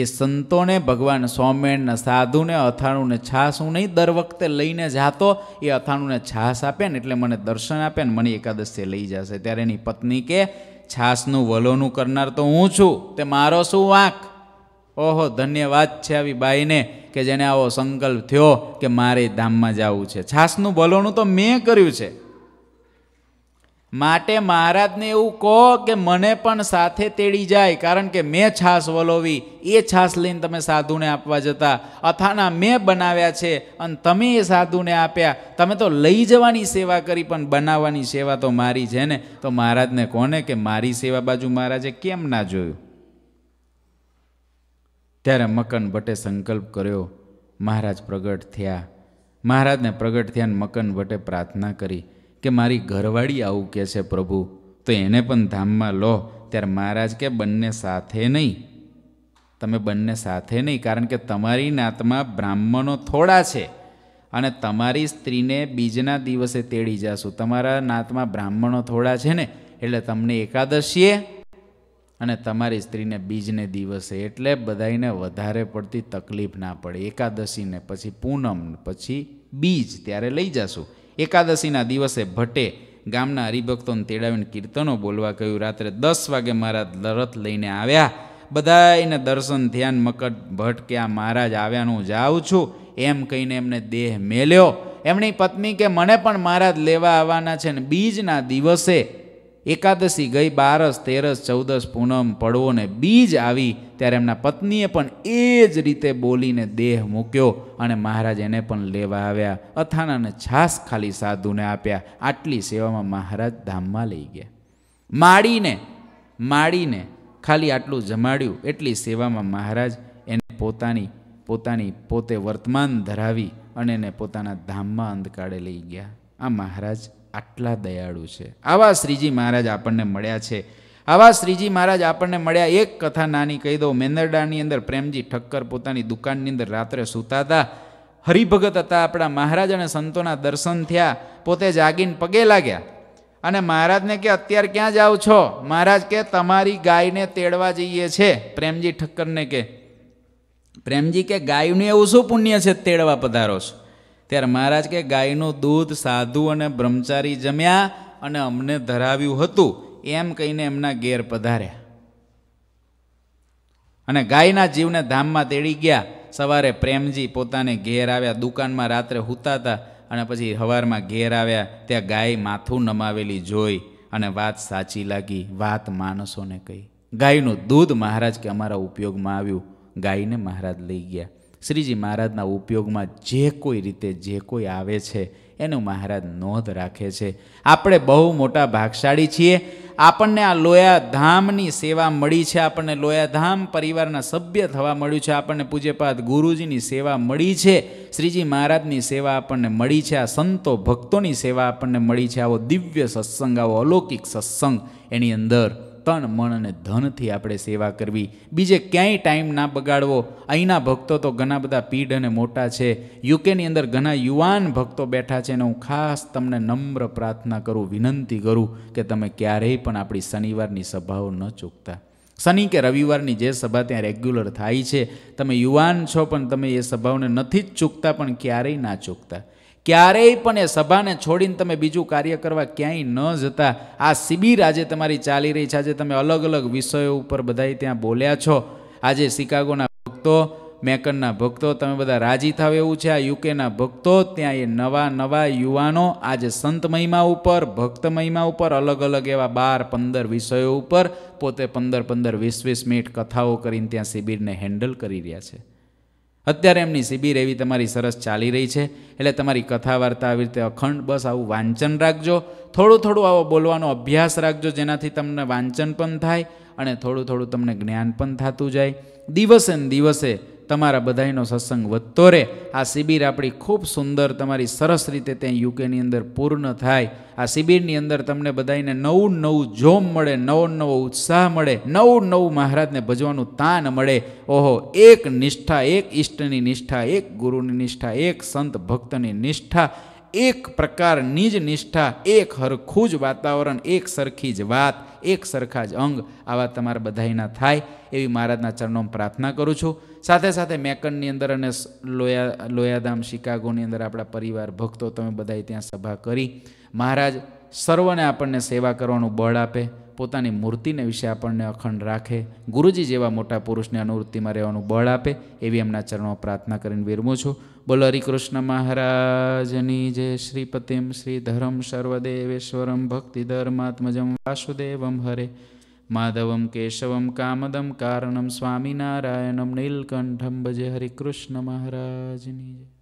S1: એ સંતોને ભગવાન સ્વામિનારાયણના સાધુને અથાણું ને છાશ હું નહીં દર વખતે લઈને જાતો એ અથાણું ને છાશ આપે ને એટલે મને દર્શન આપે ને મને એકાદશે લઈ જશે ત્યારે એની પત્ની કે છાસનું વલોનું કરનાર તો હું છું તે મારો શું વાંક ઓહો ધન્યવાદ છે આવી બાઈને કે જેને આવો સંકલ્પ થયો કે મારે ધામમાં જવું છે છાસનું વલોનું તો મેં કર્યું છે માટે મહારાજને એવું કહો કે મને પણ સાથે તેડી જાય કારણ કે મેં છાશ વલોવી એ છાશ લઈને તમે સાધુને આપવા જતા અથાના મેં બનાવ્યા છે અને તમે એ સાધુને આપ્યા તમે તો લઈ જવાની સેવા કરી પણ બનાવવાની સેવા તો મારી છે ને તો મહારાજને કોને કે મારી સેવા બાજુ મહારાજે કેમ ના જોયું ત્યારે મકન ભટ્ટે સંકલ્પ કર્યો મહારાજ પ્રગટ થયા મહારાજને પ્રગટ થયા મકન ભટ્ટે પ્રાર્થના કરી કે મારી ઘરવાળી આવું કહે છે પ્રભુ તો એને પણ ધામમાં લો ત્યારે મહારાજ કે બંને સાથે નહીં તમે બંને સાથે નહીં કારણ કે તમારી નાતમાં બ્રાહ્મણો થોડા છે અને તમારી સ્ત્રીને બીજના દિવસે તેડી જશું તમારા નાતમાં બ્રાહ્મણો થોડા છે ને એટલે તમને એકાદશીએ અને તમારી સ્ત્રીને બીજને દિવસે એટલે બધાને વધારે પડતી તકલીફ ના પડે એકાદશીને પછી પૂનમ પછી બીજ ત્યારે લઈ જશું એકાદશીના દિવસે ભટ્ટે ગામના હરિભક્તોને તેડાવીને કીર્તનો બોલવા કહ્યું રાત્રે દસ વાગે મહારાજ રથ લઈને આવ્યા બધાને દર્શન ધ્યાન મકટ ભટ્ટ કે આ મહારાજ આવ્યાનું જાઉં છું એમ કહીને એમને દેહ મેલ્યો એમની પત્ની કે મને પણ મહારાજ લેવા આવવાના છે ને બીજના દિવસે એકાદશી ગઈ બારસ તેરસ ચૌદસ પૂનમ પડવો ને બીજ આવી ત્યારે એમના પત્નીએ પણ એ જ રીતે બોલીને દેહ મૂક્યો અને મહારાજ એને પણ લેવા આવ્યા અથાણાને છાસ ખાલી સાધુને આપ્યા આટલી સેવામાં મહારાજ ધામમાં લઈ ગયા માડીને માળીને ખાલી આટલું જમાડ્યું એટલી સેવામાં મહારાજ એને પોતાની પોતાની પોતે વર્તમાન ધરાવી અને એને પોતાના ધામમાં અંધકાળે લઈ ગયા આ મહારાજ આટલા દયાળુ છે આવા શ્રીજી મહારાજ આપણને મળ્યા છે આવા શ્રીજી મહારાજ આપણને મળ્યા એક કથા નાની કહી દઉં મેંદરડાની અંદર પ્રેમજી ઠક્કર પોતાની દુકાનની અંદર રાત્રે સૂતા હતા હરિભગત હતા આપણા મહારાજ અને સંતોના દર્શન થયા પોતે જાગીને પગે લાગ્યા અને મહારાજને કે અત્યારે ક્યાં જાઓ છો મહારાજ કે તમારી ગાયને તેડવા જઈએ છે પ્રેમજી ઠક્કરને કે પ્રેમજી કે ગાયનું એવું શું પુણ્ય છે તેડવા પધારો છો ત્યારે મહારાજ કે ગાયનું દૂધ સાધુ અને બ્રહ્મચારી જમ્યા અને અમને ધરાવ્યું હતું એમ કહીને એમના ઘેર પધાર્યા અને ગાયના જીવને ધામમાં તેડી ગયા સવારે પ્રેમજી પોતાને ઘેર આવ્યા દુકાનમાં રાત્રે હૂતા હતા અને પછી હવારમાં ઘેર આવ્યા ત્યાં ગાય માથું નમાવેલી જોઈ અને વાત સાચી લાગી વાત માણસોને કહી ગાયનું દૂધ મહારાજ કે અમારા ઉપયોગમાં આવ્યું ગાયને મહારાજ લઈ ગયા શ્રીજી મહારાજના ઉપયોગમાં જે કોઈ રીતે જે કોઈ આવે છે એનું મહારાજ નોંધ રાખે છે આપણે બહુ મોટા ભાગશાળી છીએ આપણને આ લોયા ધામની સેવા મળી છે આપણને લોયા ધામ પરિવારના સભ્ય થવા મળ્યું છે આપણને પૂજ્યપાદ ગુરુજીની સેવા મળી છે શ્રીજી મહારાજની સેવા આપણને મળી છે આ સંતો ભક્તોની સેવા આપણને મળી છે આવો દિવ્ય સત્સંગ આવો અલૌકિક સત્સંગ એની અંદર તન મન અને ધનથી આપણે સેવા કરવી બીજે ક્યાંય ટાઈમ ના બગાડવો અહીંના ભક્તો તો ઘણા બધા પીઢ અને મોટા છે યુકેની અંદર ઘણા યુવાન ભક્તો બેઠા છે અને હું ખાસ તમને નમ્ર પ્રાર્થના કરું વિનંતી કરું કે તમે ક્યારેય પણ આપણી શનિવારની સભાઓ ન ચૂકતા શનિ કે રવિવારની જે સભા ત્યાં રેગ્યુલર થાય છે તમે યુવાન છો પણ તમે એ સભાઓને નથી જ ચૂકતા પણ ક્યારેય ના ચૂકતા ક્યારેય પણ એ સભાને છોડીને તમે બીજું કાર્ય કરવા ક્યાંય ન જતા આ શિબિર આજે તમારી ચાલી રહી છે આજે તમે અલગ અલગ વિષયો ઉપર બધાય ત્યાં બોલ્યા છો આજે શિકાગોના ભક્તો મેકનના ભક્તો તમે બધા રાજી થાવ એવું છે આ યુકેના ભક્તો ત્યાં એ નવા નવા યુવાનો આજે સંત મહિમા ઉપર ભક્ત મહિમા ઉપર અલગ અલગ એવા બાર પંદર વિષયો ઉપર પોતે પંદર પંદર વીસ વીસ મિનિટ કથાઓ કરીને ત્યાં શિબિરને હેન્ડલ કરી રહ્યા છે અત્યારે એમની શિબિર એવી તમારી સરસ ચાલી રહી છે એટલે તમારી કથા વાર્તા આવી રીતે અખંડ બસ આવું વાંચન રાખજો થોડું થોડું આવો બોલવાનો અભ્યાસ રાખજો જેનાથી તમને વાંચન પણ થાય અને થોડું થોડું તમને જ્ઞાન પણ થતું જાય દિવસે ને દિવસે તમારા બધાનો સત્સંગ વધતો રહે આ શિબિર આપણી ખૂબ સુંદર તમારી સરસ રીતે ત્યાં યુકેની અંદર પૂર્ણ થાય આ શિબિરની અંદર તમને બધાને નવું નવું જોમ મળે નવો નવો ઉત્સાહ મળે નવું નવું મહારાજને ભજવાનું તાન મળે ઓહો એક નિષ્ઠા એક ઈષ્ટની નિષ્ઠા એક ગુરુની નિષ્ઠા એક સંત ભક્તની નિષ્ઠા એક પ્રકારની જ નિષ્ઠા એક હરખું જ વાતાવરણ એક સરખી જ વાત એક સરખા જ અંગ આવા તમારા બધાયના થાય એવી મહારાજના ચરણોમાં પ્રાર્થના કરું છું સાથે સાથે મેકનની અંદર અને લોયા લોયાધામ શિકાગોની અંદર આપણા પરિવાર ભક્તો તમે બધાએ ત્યાં સભા કરી મહારાજ સર્વને આપણને સેવા કરવાનું બળ આપે પોતાની મૂર્તિને વિશે આપણને અખંડ રાખે ગુરુજી જેવા મોટા પુરુષને અનુવૃત્તિમાં રહેવાનું બળ આપે એવી એમના ચરણો પ્રાર્થના કરીને વિરમું છું બોલો હરિકૃષ્ણ મહારાજની જે શ્રીપતિમ શ્રી ધરમ સર્વદેવેશ્વરમ ભક્તિ ધર્માત્મજમ વાસુદેવમ હરે માધવમ કેશવમ કામદમ કારણમ સ્વામિનારાયણમ નીલકંઠમ ભજે હરિકૃષ્ણ મહારાજની જય